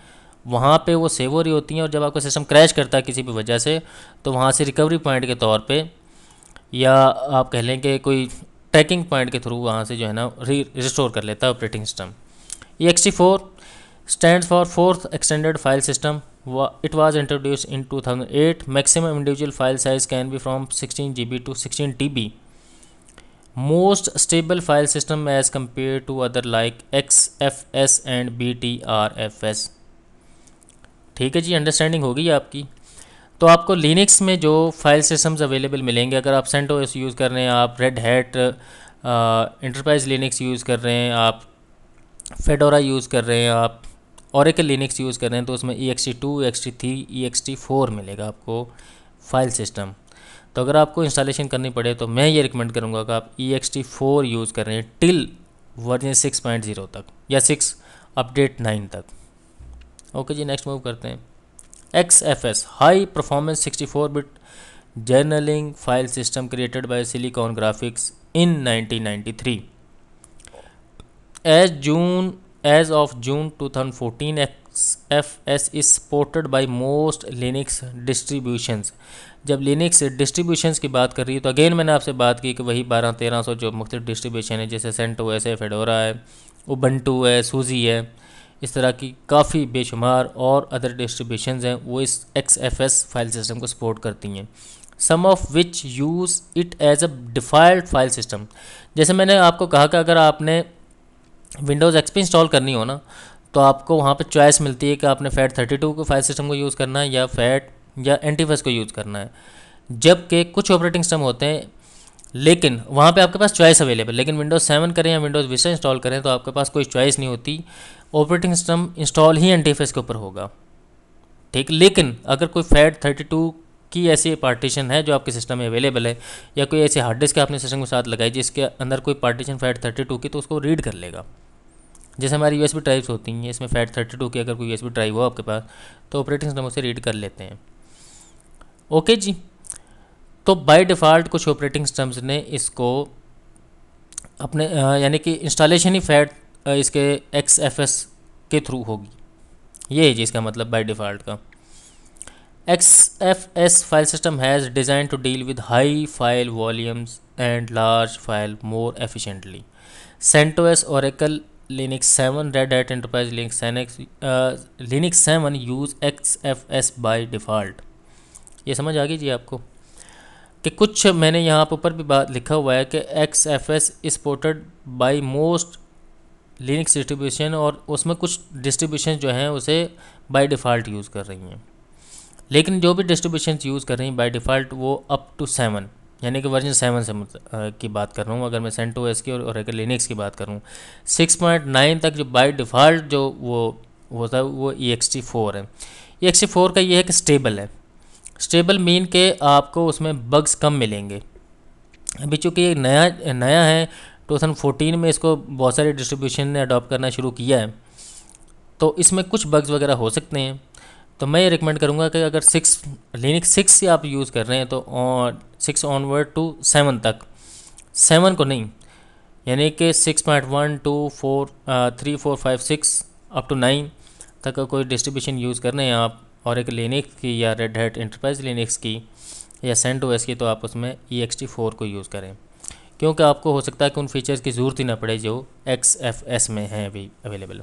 वहाँ पे वो सेव हो रही होती हैं और जब आपका सिस्टम क्रैश करता है किसी भी वजह से तो वहाँ से रिकवरी पॉइंट के तौर पे या आप कह लें कि कोई ट्रैकिंग पॉइंट के थ्रू वहाँ से जो है ना री रिस्टोर कर लेता है operating system E X T four stand for fourth extended file system it was introduce in two thousand eight maximum individual file size can be from sixteen G B to sixteen T B most stable file system as compare to other like X F S and B T R F S ठीक है जी understanding होगी आपकी तो आपको Linux में जो file systems available मिलेंगे अगर आप सेंटो यूज़ कर रहे हैं आप Red Hat enterprise Linux use कर रहे हैं आप फेडोरा यूज़ कर रहे हैं आप और लिनक्स यूज़ कर रहे हैं तो उसमें E X T two X T three E X T four मिलेगा आपको फाइल सिस्टम तो अगर आपको इंस्टॉलेशन करनी पड़े तो मैं ये रिकमेंड करूँगा कि आप E X T four use करें till version six point zero तक या सिक्स अपडेट नाइन तक ओके जी नेक्स्ट मूव करते हैं X F S high performance sixty four bit journaling file system created by Silicon Graphics in nineteen ninety three as June as of June two thousand fourteen X F S is supported by most Linux distributions जब लिनिक्स डिस्ट्रीब्यूशन की बात कर रही है तो again मैंने आपसे बात की कि वही बारह तेरह सौ जो मुख्तु डिस्ट्रीब्यूशन है जैसे सेंटो एस है फेडोरा है उबंटू है सूजी है इस तरह की काफ़ी बेशुमार और अदर डिस्ट्रीब्यूशन हैं वो इस X F S file system को सपोर्ट करती हैं some of which use it as a default file system जैसे मैंने आपको कहा कि अगर आपने विंडोज़ एक्सपी इंस्टॉल करनी हो ना तो आपको वहाँ पर चॉइस मिलती है कि आपने फैट थर्टी टू के फाइल सिस्टम को यूज़ करना है या फैट या एंटीफेस को यूज़ करना है जबकि कुछ ऑपरेटिंग सिस्टम होते हैं लेकिन वहाँ पे आपके पास चॉइस अवेलेबल लेकिन विंडोज़ सेवन करें या विंडोज़ विशा इंस्टॉल करें तो आपके पास कोई चॉइस नहीं होती ऑपरेटिंग सिस्टम इंस्टॉल ही एंटीफेस के ऊपर होगा ठीक लेकिन अगर कोई फैट थर्टी टू की ऐसी पार्टीशन है जो आपके सिस्टम में अवेलेबल है या कोई ऐसी हार्ड डिस्क आपने सिस्टम के साथ लगाई जिसके अंदर कोई पार्टीशन फैट थर्टी टू की तो उसको रीड कर लेगा जैसे हमारी यूएसबी ड्राइव्स होती हैं इसमें फैट थर्टी टू की अगर कोई यूएसबी ड्राइव हो आपके पास तो ऑपरेटिंग सिस्टम उसे रीड कर लेते हैं ओके जी तो बाय डिफ़ॉल्ट कुछ ऑपरेटिंग सिस्टम्स ने इसको अपने यानी कि इंस्टॉलेशन ही फैट इसके एक्स एफ एस के थ्रू होगी ये है जी इसका मतलब बाय डिफ़ॉल्ट का X F S file system has design to deal with high file volumes and large file more efficiently CentOS Oracle Linux seven Red Hat enterprise Linux Linux seven use X F S by default ये समझ आ गई जी आपको कि कुछ मैंने यहाँ पर ऊपर भी बात लिखा हुआ है कि X F S is by most Linux distribution और उसमें कुछ डिस्ट्रीब्यूशन जो हैं उसे बाई डिफ़ॉल्ट यूज़ कर रही हैं लेकिन जो भी डिस्ट्रीब्यूशन यूज़ कर रही हैं बाई डिफ़ॉल्ट वो अप टू सेवन यानी कि वर्जन सेवन से की बात कर रहा हूँ अगर मैं सेंटो एस की और, और अगर लिनिक्स की बात करूँ सिक्स पॉइंट नाइन तक जो बाई डिफ़ॉल्ट जो वो होता है वो ई एक्स टी फोर है ई एक्स टी फोर का ये है कि स्टेबल है स्टेबल मीन के आपको उसमें बग्स कम मिलेंगे अभी चूँकि ये नया नया है 2014 तो में इसको बहुत सारे डिस्ट्रीब्यूशन ने अडॉप्ट करना शुरू किया है तो इसमें कुछ बग्स वगैरह हो सकते हैं तो मैं ये रिकमेंड करूँगा कि अगर सिक्स लिनिक सिक्स से आप यूज़ कर रहे हैं तो सिक्स ऑनवर्ड टू सेवन तक सेवन को नहीं यानी कि six point one two four three four five six up to nine तक का कोई डिस्ट्रीब्यूशन यूज़ कर रहे हैं आप और एक लिनिक्स की या रेड हेड इंटरप्राइज लिनिक्स की या सेंट ओएस की तो आप उसमें ई एक्स टी फोर को यूज़ करें क्योंकि आपको हो सकता है कि उन फीचर्स की ज़रूरत ही ना पड़े जो एक्स एफ एस में हैं अभी अवेलेबल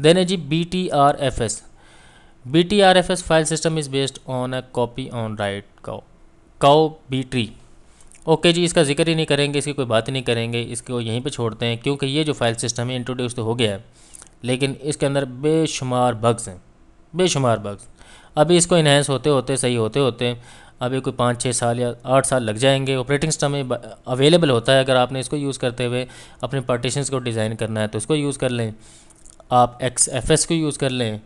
देन है जी B T R F S B T R F S file system is based on a copy on write cow cow B tree okay जी इसका जिक्र ही नहीं करेंगे इसकी कोई बात ही नहीं करेंगे इसको यहीं पे छोड़ते हैं क्योंकि ये जो फाइल सिस्टम है इंट्रोड्यूस तो हो गया है लेकिन इसके अंदर बेशुमार बग्स हैं बेशुमार बग्स अभी इसको इन्हेंस होते होते सही होते होते अभी कोई पाँच छः साल या आठ साल लग जाएंगे ऑपरेटिंग सिस्टम में अवेलेबल होता है अगर आपने इसको यूज़ करते हुए अपने पार्टीशंस को डिज़ाइन करना है तो इसको यूज़ कर लें आप एक्स एफ एस को यूज़ कर लें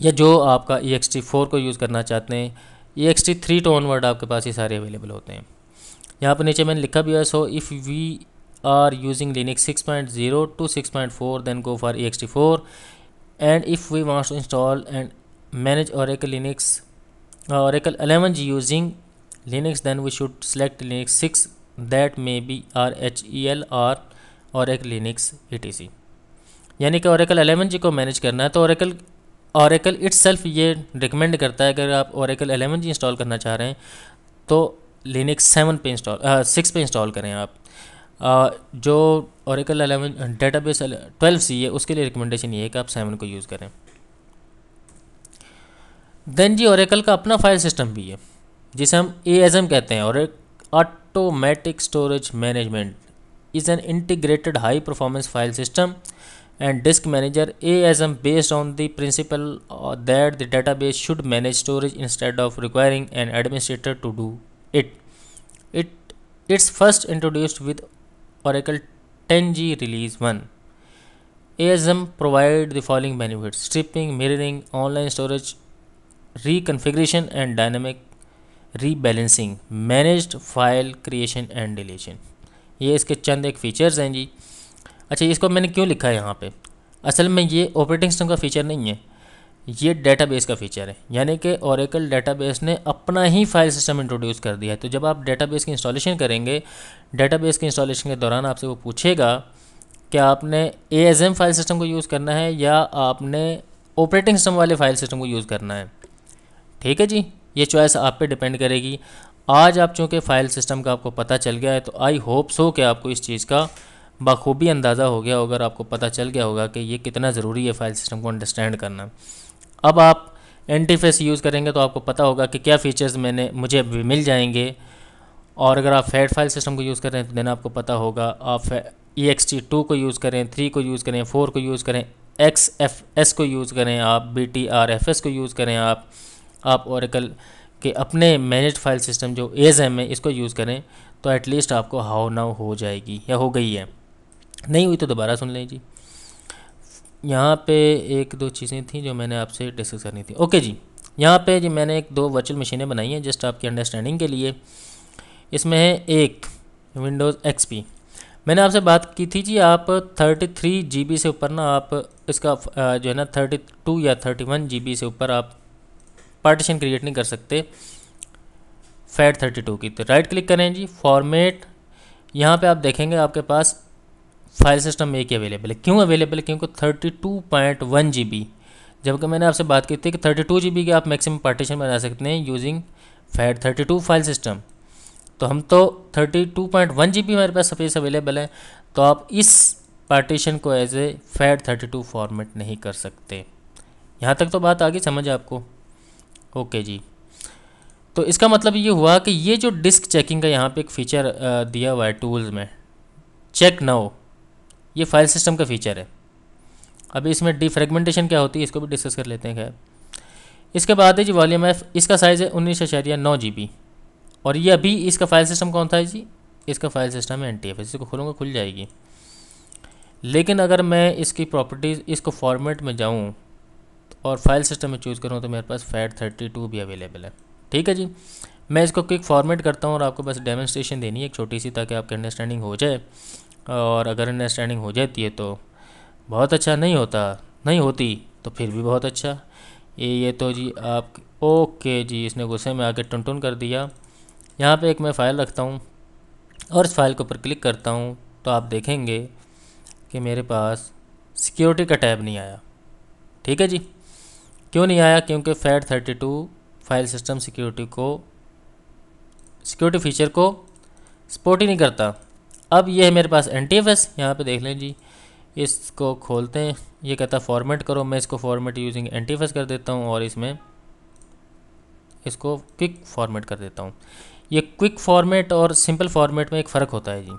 या जो आपका ई एक्स टी फोर को यूज़ करना चाहते हैं E X T three to onward आपके पास ये सारे अवेलेबल होते हैं यहाँ पर नीचे मैंने लिखा भी है so if we are using Linux six point zero to six point four then go for E X T four and if we want to install and manage Oracle Linux uh, Oracle 11 G using Linux then we should select Linux 6 that may be RHEL or Oracle Linux etc यानी कि Oracle 11 G को manage करना है तो Oracle Oracle itself ये recommend करता है अगर आप Oracle 11 G install करना चाह रहे हैं तो Linux 7 पे uh, 6 पे install करें आप Uh, जो Oracle 11 database 12 C है उसके लिए recommendation ये है कि आप 7 को use करें देन जी ओरेकल का अपना फाइल सिस्टम भी है जिसे हम ए एस एम कहते हैं और एक automatic storage management is an integrated high performance file system and disk manager A S M based on the principle that the database should manage storage instead of requiring an administrator to do it it it's first introduced with Oracle ten G release one A S M provide the following benefit striping mirroring online storage and and rebalancing manage file creation and deletion ये इसके चंद एक features हैं जी अच्छा इसको मैंने क्यों लिखा है यहाँ पे असल में ये ऑपरेटिंग सिस्टम का फ़ीचर नहीं है ये डेटाबेस का फ़ीचर है यानी कि औरकल डेटाबेस ने अपना ही फाइल सिस्टम इंट्रोड्यूस कर दिया है तो जब आप डेटाबेस की इंस्टॉलेशन करेंगे डेटाबेस की इंस्टॉलेशन के दौरान आपसे वो पूछेगा कि आपने ए फाइल सिस्टम को यूज़ करना है या आपने ऑपरेटिंग सिस्टम वाले फाइल सिस्टम को यूज़ करना है ठीक है जी ये चॉइस आप पे डिपेंड करेगी आज आप चूँकि फ़ाइल सिस्टम का आपको पता चल गया है तो आई होप सो कि आपको इस चीज़ का बखूबी अंदाज़ा हो गया होगा आपको पता चल गया होगा कि ये कितना ज़रूरी है फ़ाइल सिस्टम को अंडरस्टैंड करना अब आप एंटीफेस यूज़ करेंगे तो आपको पता होगा कि क्या फ़ीचर्स मैंने मुझे मिल जाएंगे और अगर आप फैट फाइल सिस्टम को यूज़ कर रहे हैं तो देना आपको पता होगा आप ई एक्स टी टू को यूज़ करें थ्री को यूज़ करें फोर को यूज़ करें एक्स एफ एस को यूज़ करें आप B T R F S को यूज़ करें आप आप औरकल के अपने मैनेज फाइल सिस्टम जो एज एम है इसको यूज़ करें तो एटलीस्ट आपको हाउ नाउ हो जाएगी या हो गई है नहीं हुई तो दोबारा सुन लें जी यहाँ पे एक दो चीज़ें थी जो मैंने आपसे डिस्कस करनी थी ओके जी यहाँ पे जी मैंने एक दो वर्चुअल मशीनें बनाई हैं जस्ट आपकी अंडरस्टैंडिंग के लिए इसमें है एक विंडोज़ एक्सपी मैंने आपसे बात की थी जी आप थर्टी थ्री जी बी से ऊपर ना आप इसका जो है ना थर्टी टू या थर्टी वन जी बी से ऊपर आप पार्टीशन क्रिएट नहीं कर सकते फैट थर्टी टू की तो राइट क्लिक करें जी फॉर्मेट यहाँ पे आप देखेंगे आपके पास फाइल सिस्टम एक ही अवेलेबल है क्यों अवेलेबल है क्योंकि thirty two point one G B जबकि मैंने आपसे बात की थी कि थर्टी टू जी बी के आप मैक्सिमम पार्टीशन बना सकते हैं using FAT thirty two file system तो हम तो thirty two point one G B हमारे पास स्पेस अवेलेबल है तो आप इस पार्टीशन को as a FAT thirty two format नहीं कर सकते यहाँ तक तो बात आ गई समझ आपको ओके जी तो इसका मतलब ये हुआ कि ये जो डिस्क चेकिंग का यहाँ पे एक फ़ीचर दिया हुआ है टूल्स में चेक नाउ ये फाइल सिस्टम का फ़ीचर है अभी इसमें डिफ्रेगमेंटेशन क्या होती है इसको भी डिस्कस कर लेते हैं खैर इसके बाद है जी वॉल्यूम एफ इसका साइज़ है उन्नीस अशारिया नौ जी बी और ये अभी इसका फाइल सिस्टम कौन था जी इसका फाइल सिस्टम है एन टी एफ इसको खोलूँगा खुल जाएगी लेकिन अगर मैं इसकी प्रॉपर्टीज़ इसको फॉर्मेट में जाऊँ और फाइल सिस्टम में चूज़ करूँ तो मेरे पास फैट थर्टी टू भी अवेलेबल है ठीक है जी मैं इसको क्विक फॉर्मेट करता हूँ और आपको बस डेमोस्ट्रेशन देनी है एक छोटी सी ताकि आपकी अंडरस्टैंडिंग हो जाए और अगर अंडरस्टैंडिंग हो जाती है तो बहुत अच्छा नहीं होता नहीं होती तो फिर भी बहुत अच्छा ये ये तो जी आप ओके जी इसने गुस्से में आके टन टन कर दिया यहाँ पे एक मैं फ़ाइल रखता हूँ और इस फाइल के ऊपर क्लिक करता हूँ तो आप देखेंगे कि मेरे पास सिक्योरिटी का टैब नहीं आया ठीक है जी क्यों नहीं आया क्योंकि FAT thirty two file system security को सिक्योरिटी फीचर को सपोर्ट ही नहीं करता अब ये है मेरे पास एन टी एफ एस यहाँ पर देख लें जी इसको खोलते हैं ये कहता फॉर्मेट करो मैं इसको format using N T F S कर देता हूँ और इसमें इसको क्विक फॉर्मेट कर देता हूँ ये क्विक फॉर्मेट और सिंपल फॉर्मेट में एक फ़र्क होता है जी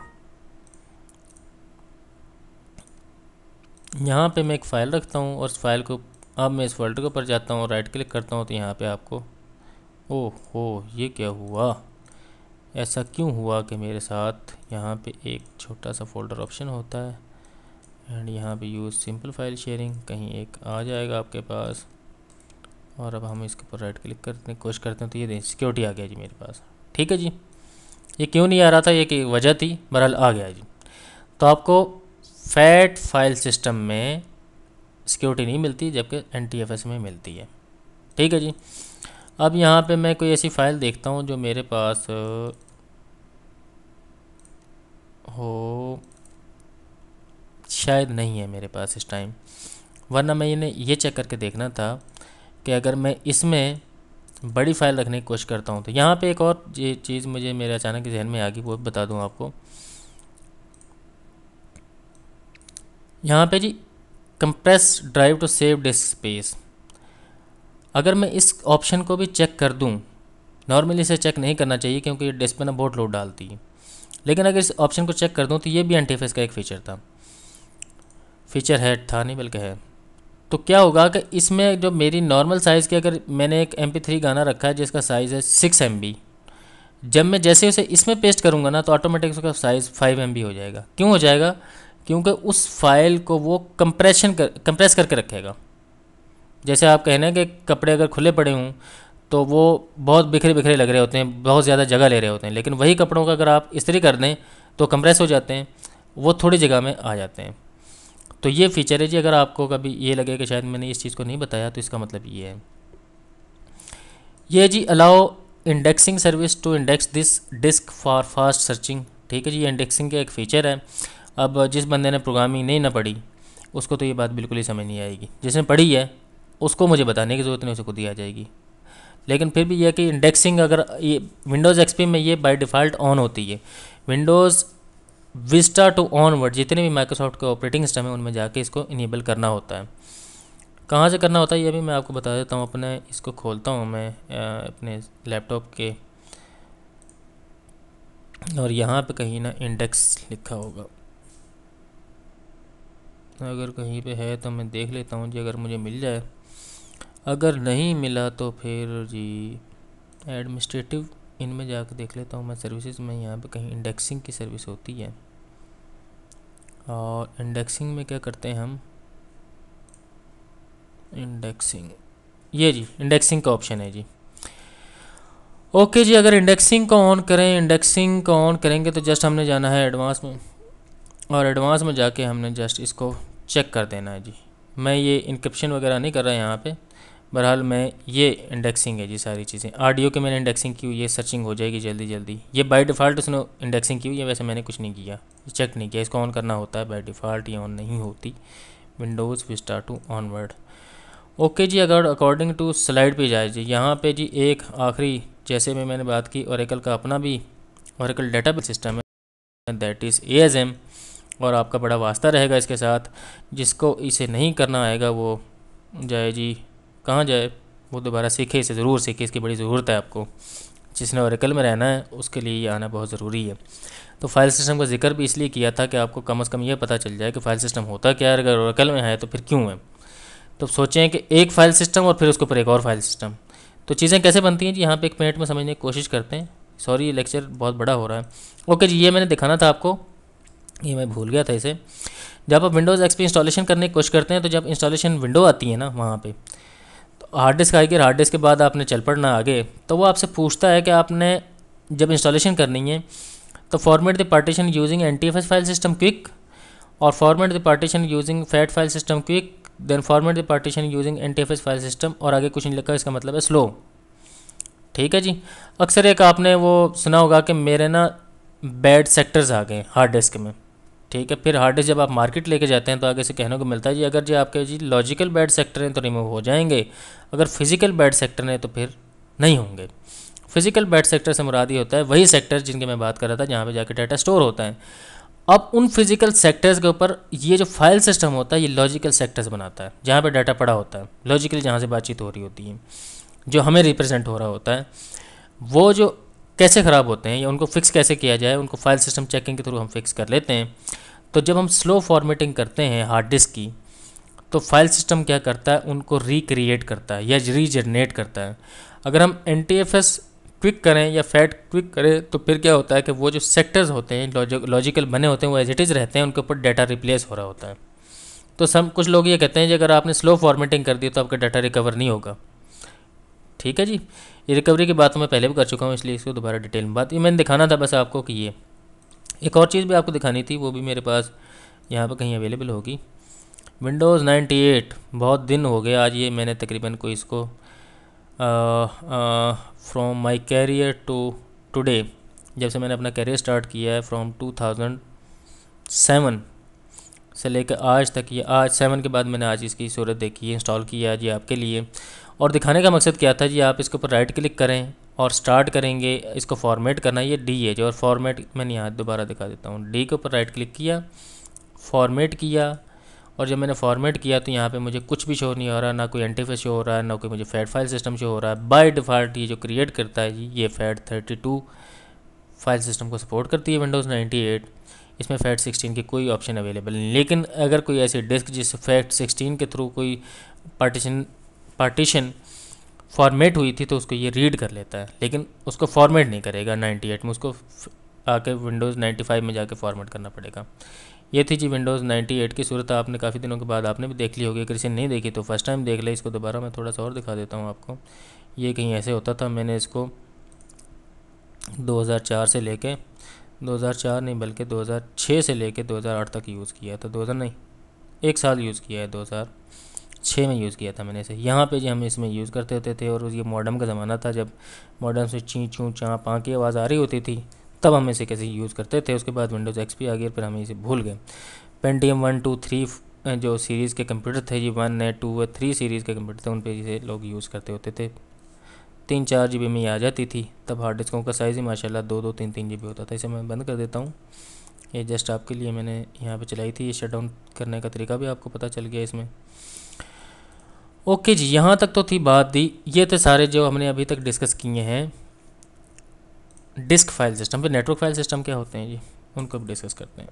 यहाँ पे मैं एक फ़ाइल रखता हूँ और इस फाइल को अब मैं इस फोल्डर के ऊपर जाता हूँ राइट क्लिक करता हूँ तो यहाँ पे आपको ओह हो ये क्या हुआ ऐसा क्यों हुआ कि मेरे साथ यहाँ पे एक छोटा सा फोल्डर ऑप्शन होता है एंड यहाँ पे यूज़ सिंपल फाइल शेयरिंग कहीं एक आ जाएगा आपके पास और अब हम इसके ऊपर राइट क्लिक करते हैं कोशिश करते हैं तो ये दें सिक्योरिटी आ गया जी मेरे पास ठीक है जी ये क्यों नहीं आ रहा था ये कि वजह थी बहरहाल आ गया जी तो आपको फैट फाइल सिस्टम में सिक्योरिटी नहीं मिलती जबकि एन में मिलती है ठीक है जी अब यहाँ पे मैं कोई ऐसी फ़ाइल देखता हूँ जो मेरे पास हो शायद नहीं है मेरे पास इस टाइम वरना मैं इन्हें ये चेक करके देखना था कि अगर मैं इसमें बड़ी फ़ाइल रखने की कोशिश करता हूँ तो यहाँ पे एक और ये चीज़ मुझे मेरे अचानक जहन में आ गई वो बता दूँ आपको यहाँ पे जी compress drive to save disk space अगर मैं इस ऑप्शन को भी चेक कर दूं नॉर्मली इसे चेक नहीं करना चाहिए क्योंकि ये डिस्क पर ना बहुत लोड डालती है लेकिन अगर इस ऑप्शन को चेक कर दूं तो ये भी एंटीफेस का एक फ़ीचर था फीचर हैड था नहीं बल्कि है तो क्या होगा कि इसमें जो मेरी नॉर्मल साइज़ की अगर मैंने एक एम थ्री गाना रखा है जिसका साइज़ है सिक्स एम बी जब मैं जैसे उसे इसमें पेस्ट करूँगा ना तो ऑटोमेटिक उसका साइज़ फाइव एम बी हो जाएगा क्यों हो जाएगा क्योंकि उस फाइल को वो कंप्रेशन कर कंप्रेस करके रखेगा जैसे आप कह रहे हैं कि कपड़े अगर खुले पड़े हों तो वो बहुत बिखरे बिखरे लग रहे होते हैं बहुत ज़्यादा जगह ले रहे होते हैं लेकिन वही कपड़ों का अगर आप इस्त्री कर दें तो कंप्रेस हो जाते हैं वो थोड़ी जगह में आ जाते हैं तो ये फीचर है जी अगर आपको कभी ये लगे कि शायद मैंने इस चीज़ को नहीं बताया तो इसका मतलब ये है ये जी allow indexing service to index this disk for fast searching ठीक है जी इंडेक्सिंग का एक फ़ीचर है अब जिस बंदे ने प्रोग्रामिंग नहीं ना पढ़ी उसको तो ये बात बिल्कुल ही समझ नहीं आएगी जिसने पढ़ी है उसको मुझे बताने की ज़रूरत नहीं उसे खुद ही आ जाएगी लेकिन फिर भी यह कि इंडेक्सिंग अगर ये विंडोज़ एक्सपी में ये बाय डिफ़ॉल्ट ऑन होती है Windows Vista to onward जितने भी माइक्रोसॉफ्ट के ऑपरेटिंग सिस्टम है उनमें जाके इसको इनेबल करना होता है कहाँ से करना होता है ये भी मैं आपको बता देता हूँ अपने इसको खोलता हूँ मैं अपने लैपटॉप के और यहाँ पे कहीं ना इंडेक्स लिखा होगा अगर कहीं पे है तो मैं देख लेता हूँ जी अगर मुझे मिल जाए अगर नहीं मिला तो फिर जी एडमिनिस्ट्रेटिव इनमें जाके देख लेता हूँ मैं सर्विसेज में यहाँ पे कहीं इंडेक्सिंग की सर्विस होती है और इंडेक्सिंग में क्या करते हैं हम इंडेक्सिंग ये जी इंडेक्सिंग का ऑप्शन है जी ओके जी अगर इंडेक्सिंग को ऑन करें इंडेक्सिंग को ऑन करेंगे तो जस्ट हमने जाना है एडवांस में और एडवांस में जाके हमने जस्ट इसको चेक कर देना है जी मैं ये इंक्रिप्शन वगैरह नहीं कर रहा यहाँ पे बहरहाल मैं ये इंडेक्सिंग है जी सारी चीज़ें आडियो के मैंने इंडेक्सिंग की हुई ये सर्चिंग हो जाएगी जल्दी जल्दी ये बाय डिफ़ॉल्ट उसने इंडेक्सिंग की हुई है वैसे मैंने कुछ नहीं किया चेक नहीं किया इसको ऑन करना होता है बाय डिफ़ॉल्ट ये ऑन नहीं होती Windows Vista to onward okay जी अगर अकॉर्डिंग टू स्लाइड पर जाए जी यहाँ पर जी एक आखिरी जैसे में मैंने बात की औरकल का अपना भी औरकल डेटा सिस्टम है that is a as M और आपका बड़ा वास्ता रहेगा इसके साथ जिसको इसे नहीं करना आएगा वो जाए जी कहाँ जाए वो दोबारा सीखे इसे ज़रूर सीखे इसकी बड़ी ज़रूरत है आपको जिसने औरकल में रहना है उसके लिए ये आना बहुत ज़रूरी है तो फाइल सिस्टम का जिक्र भी इसलिए किया था कि आपको कम अज़ कम ये पता चल जाए कि फ़ाइल सिस्टम होता क्या है अगर औरकल में है तो फिर क्यों है तो सोचें कि एक फ़ाइल सिस्टम और फिर उसके ऊपर एक और फाइल सिस्टम तो चीज़ें कैसे बनती हैं जी यहाँ पे एक मिनट में समझने की कोशिश करते हैं सॉरी ये लेक्चर बहुत बड़ा हो रहा है ओके जी ये मैंने दिखाना था आपको ये मैं भूल गया था इसे जब आप विंडोज़ एक्सपी इंस्टॉलेशन करने की कोशिश करते हैं तो जब इंस्टॉलेशन विंडो आती है ना वहाँ पे तो हार्ड डिस्क आएगी हार्ड डिस्क के बाद आपने चल पड़ना आगे तो वो आपसे पूछता है कि आपने जब इंस्टॉलेशन करनी है तो format the partition using N file system quick और format the partition using FAT file system quick then format the partition using N file system और आगे कुछ नहीं लिखा इसका मतलब है स्लो ठीक है जी अक्सर एक आपने वो सुना होगा कि मेरे ना बैड सेक्टर्स आ गए हार्ड डिस्क में ठीक है फिर हार्ड डिस्क जब आप मार्केट लेके जाते हैं तो आगे से कहने को मिलता है जी अगर जी आपके जी लॉजिकल बैड सेक्टर हैं तो रिमूव हो जाएंगे अगर फिजिकल बैड सेक्टर हैं तो फिर नहीं होंगे फिजिकल बैड सेक्टर से मुराद ही होता है वही सेक्टर जिनकी मैं बात कर रहा था जहाँ पर जाके डाटा स्टोर होता है अब उन फिजिकल सेक्टर्स के ऊपर ये जो फाइल सिस्टम होता है ये लॉजिकल सेक्टर्स बनाता है जहाँ पर डाटा पड़ा होता है लॉजिकली जहाँ से बातचीत हो रही होती है जो हमें रिप्रेजेंट हो रहा होता है वो जो कैसे ख़राब होते हैं या उनको फ़िक्स कैसे किया जाए उनको फाइल सिस्टम चेकिंग के थ्रू हम फिक्स कर लेते हैं तो जब हम स्लो फॉर्मेटिंग करते हैं हार्ड डिस्क की तो फाइल सिस्टम क्या करता है उनको रिक्रिएट करता है या रीजनरेट करता है अगर हम N T F S quick करें या फैट क्विक करें तो फिर क्या होता है कि वो जो सेक्टर्स होते हैं लॉजिकल बने होते हैं वो एज इट इज़ रहते हैं उनके ऊपर डाटा रिप्लेस हो रहा होता है तो सब कुछ लोग ये कहते हैं कि अगर आपने स्लो फॉर्मेटिंग कर दी तो आपका डाटा रिकवर नहीं होगा ठीक है जी ये रिकवरी की बात मैं पहले भी कर चुका हूँ इसलिए इसको दोबारा डिटेल में बात ये मैंने दिखाना था बस आपको कि ये एक और चीज़ भी आपको दिखानी थी वो भी मेरे पास यहाँ पर कहीं अवेलेबल होगी विंडोज़ एट बहुत दिन हो गए आज ये मैंने तकरीबन कोई इसको from my career to today जब से मैंने अपना कैरियर स्टार्ट किया है फ्रॉम सेवन से लेकर आज तक ये आज सेवन के बाद मैंने आज इसकी सूरत देखी है इंस्टॉल किया है जी आपके लिए और दिखाने का मकसद क्या था जी आप इसके ऊपर राइट क्लिक करें और स्टार्ट करेंगे इसको फॉर्मेट करना ये डी है जो और फॉर्मेट मैंने यहाँ दोबारा दिखा देता हूँ डी के ऊपर राइट क्लिक किया फॉर्मेट किया और जब मैंने फॉर्मेट किया तो यहाँ पे मुझे कुछ भी शो नहीं हो रहा ना कोई एंटीफे शो हो रहा है ना कोई मुझे फैट फाइल सिस्टम शो हो रहा है बाई डिफ़ॉल्ट ये जो क्रिएट करता है जी ये FAT thirty two file system को सपोर्ट करती है विंडोज़ नाइन्टी एट इसमें फैट सिक्सटीन की कोई ऑप्शन अवेलेबल नहीं लेकिन अगर कोई ऐसी डिस्क जिस फैट सिक्सटीन के थ्रू कोई पार्टीशन पार्टीशन फॉर्मेट हुई थी तो उसको ये रीड कर लेता है लेकिन उसको फॉर्मेट नहीं करेगा 98 में उसको आके विंडोज़ 95 में जाके फॉर्मेट करना पड़ेगा ये थी जी विंडोज़ 98 की सूरत आपने काफ़ी दिनों के बाद आपने भी देख ली होगी अगर इसे नहीं देखी तो फर्स्ट टाइम देख ले इसको दोबारा मैं थोड़ा सा और दिखा देता हूँ आपको ये कहीं ऐसे होता था मैंने इसको दो से ले कर नहीं बल्कि दो से ले कर तक यूज़ किया था दो नहीं एक साल यूज़ किया है दो छः में यूज़ किया था मैंने इसे यहाँ पे जी हम इसमें यूज़ करते होते थे और ये मॉडर्म का ज़माना था जब मॉडर्म से ची चूँ चाँ पाँ की आवाज़ आ रही होती थी तब हम इसे कैसे यूज़ करते थे उसके बाद विंडोज़ एक्सपी आ गया फिर हम इसे भूल गए पेंटीएम वन टू थ्री जो सीरीज़ के कंप्यूटर थे ये वन है टू है थ्री सीरीज़ के कंप्यूटर थे उन पर जिसे लोग यूज़ करते होते थे तीन चार जी में आ जाती थी तब हार्ड डिस्कों का साइज़ ही माशाल्लाह दो दो तीन तीन जी होता था इसे मैं बंद कर देता हूँ ये जस्ट आपके लिए मैंने यहाँ पे चलाई थी ये शट डाउन करने का तरीका भी आपको पता चल गया इसमें ओके जी यहाँ तक तो थी बात दी ये थे सारे जो हमने अभी तक डिस्कस किए हैं डिस्क फाइल सिस्टम पे नेटवर्क फाइल सिस्टम क्या होते हैं जी उनको भी डिस्कस करते हैं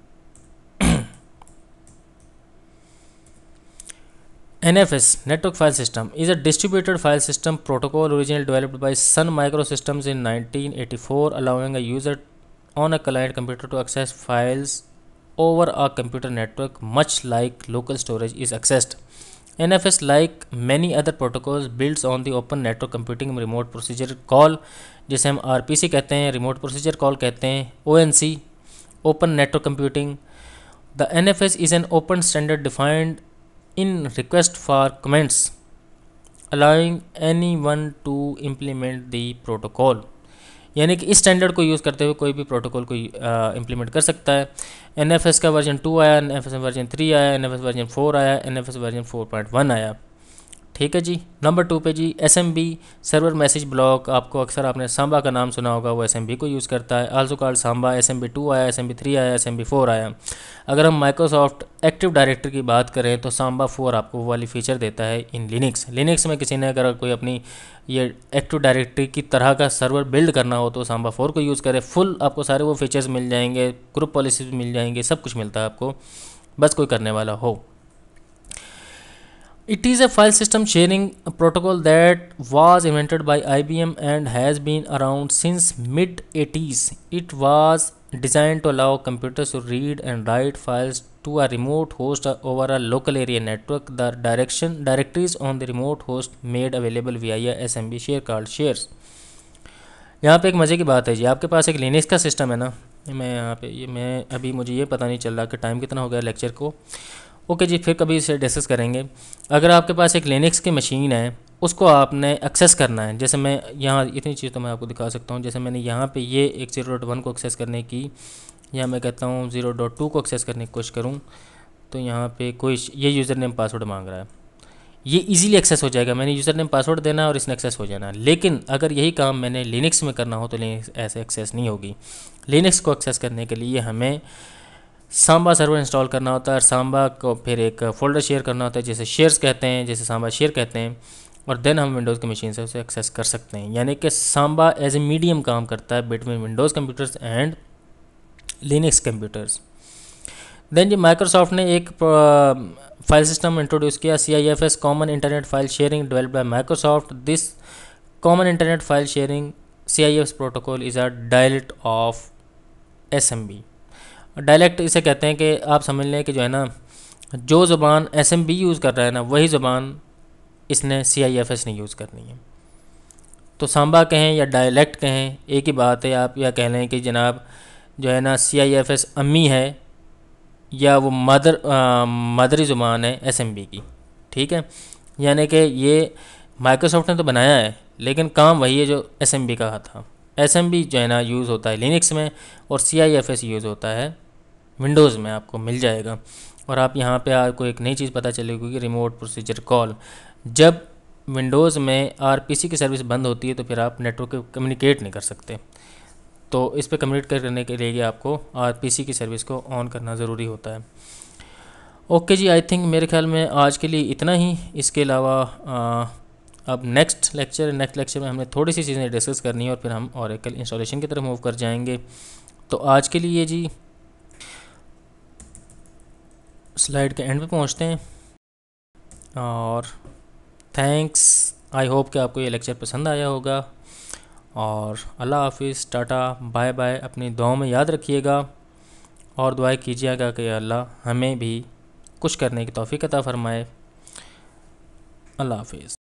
N F S network file system is a distributed file system protocol original developed by Sun Microsystems in 1984 allowing a user on a client computer to access files over a computer network much like local storage is accessed NFS, like many other protocols, builds on the Open Network Computing Remote Procedure Call, जिसे हम are कहते हैं remote procedure call कहते हैं O open network computing the N F S is an open standard defined in request for comments allowing anyone to implement the protocol. यानी कि इस standard को यूज़ करते हुए कोई भी प्रोटोकॉल को इम्प्लीमेंट कर सकता है एन का वर्जन टू आया एन वर्जन थ्री आया एन वर्जन फोर आया N version four point one आया ठीक है जी नंबर टू पे जी S M B server message block आपको अक्सर आपने सांबा का नाम सुना होगा वो एस एम बी को यूज़ करता है also call Samba S M B two आया एस एम बी थ्री आया एस एम बी फोर आया अगर हम माइक्रोसॉफ्ट एक्टिव डायरेक्टरी की बात करें तो सांबा फोर आपको वो वाली फीचर देता है इन लिनिक्स लिनिक्स में किसी ने अगर कोई अपनी ये एक्टिव डायरेक्टरी की तरह का सर्वर बिल्ड करना हो तो सांबा फोर को यूज़ करें फुल आपको सारे वो फीचर्स मिल जाएंगे ग्रुप पॉलिसीज मिल जाएंगे सब कुछ मिलता है आपको बस कोई करने वाला हो It is a file system sharing protocol that was invented by IBM and has been around since mid 80s. It was designed to allow computers to read and write files to a remote host over a local area network. The direction directories on the remote host made available via SMB share called shares. यहाँ पे एक मज़े की बात है जी आपके पास एक Linux का सिस्टम है ना मैं यहाँ पे ये मैं अभी मुझे ये पता नहीं चल रहा कि टाइम कितना हो गया लेक्चर को ओके जी फिर कभी इसे डिस्कस करेंगे अगर आपके पास एक लिनक्स की मशीन है उसको आपने एक्सेस करना है जैसे मैं यहाँ इतनी चीज़ तो मैं आपको दिखा सकता हूँ जैसे मैंने यहाँ पे ये एक ज़ीरो डॉट वन को एक्सेस करने की या मैं कहता हूँ ज़ीरो डॉट टू को एक्सेस करने की कोशिश करूँ तो यहाँ पे कोई ये यूज़र नेम पासवर्ड मांग रहा है ये इजीली एक्सेस हो जाएगा मैंने यूज़र नेम पासवर्ड देना और इसने एक्सेस हो जाना लेकिन अगर यही काम मैंने लिनक्स में करना हो तो लिनक्स ऐसे एक्सेस नहीं होगी लिनक्स को एक्सेस करने के लिए हमें सांबा सर्वर इंस्टॉल करना होता है और सांबा को फिर एक फोल्डर शेयर करना होता है जिसे शेयर्स कहते हैं जिसे सांबा शेयर कहते हैं और देन हम विंडोज़ की मशीन से उसे एक्सेस कर सकते हैं यानी कि सांबा एज ए मीडियम काम करता है between Windows computers and Linux computers then जी माइक्रोसॉफ्ट ने एक फाइल सिस्टम इंट्रोड्यूस किया C I F S common internet file sharing develop by Microsoft this common internet file sharing C I F S protocol is a dialect of S M B dialect इसे कहते हैं कि आप समझ लें कि जो है ना जो ज़बान एस एम बी यूज़ कर रहा है ना वही ज़बान इसने सी आई एफ एस ने यूज़ करनी है तो सांबा कहें या डायलेक्ट कहें एक ही बात है आप या कह लें कि जनाब जो है ना सी आई एफ एस अम्मी है या वो मदर आ, मदरी ज़ुबान है एस एम बी की ठीक है यानी कि ये माइक्रोसॉफ्ट ने तो बनाया है लेकिन काम वही है जो एस एम बी का था एस एम बी जो है ना यूज़ होता है लिनक्स में और C I F S use होता है विंडोज़ में आपको मिल जाएगा और आप यहाँ पे आपको एक नई चीज़ पता चलेगी कि रिमोट प्रोसीजर कॉल जब विंडोज़ में आर की सर्विस बंद होती है तो फिर आप नेटवर्क कम्युनिकेट नहीं कर सकते तो इस पर कम्युनिकेट करने के लिए आपको आर की सर्विस को ऑन करना ज़रूरी होता है ओके जी आई थिंक मेरे ख्याल में आज के लिए इतना ही इसके अलावा अब नेक्स्ट लेक्चर नेक्स्ट लेक्चर में हमने थोड़ी सी चीज़ें डिस्कस करनी है और फिर हम औरकल इंस्टॉलेशन की तरफ मूव कर जाएंगे तो आज के लिए जी स्लाइड के एंड पे पहुंचते हैं और थैंक्स आई होप कि आपको ये लेक्चर पसंद आया होगा और अल्लाह हाफिज़ टाटा बाय बाय अपनी दुआ में याद रखिएगा और दुआएं कीजिएगा कि अल्लाह हमें भी कुछ करने की तोफ़ी अता फ़रमाए अल्लाह हाफिज़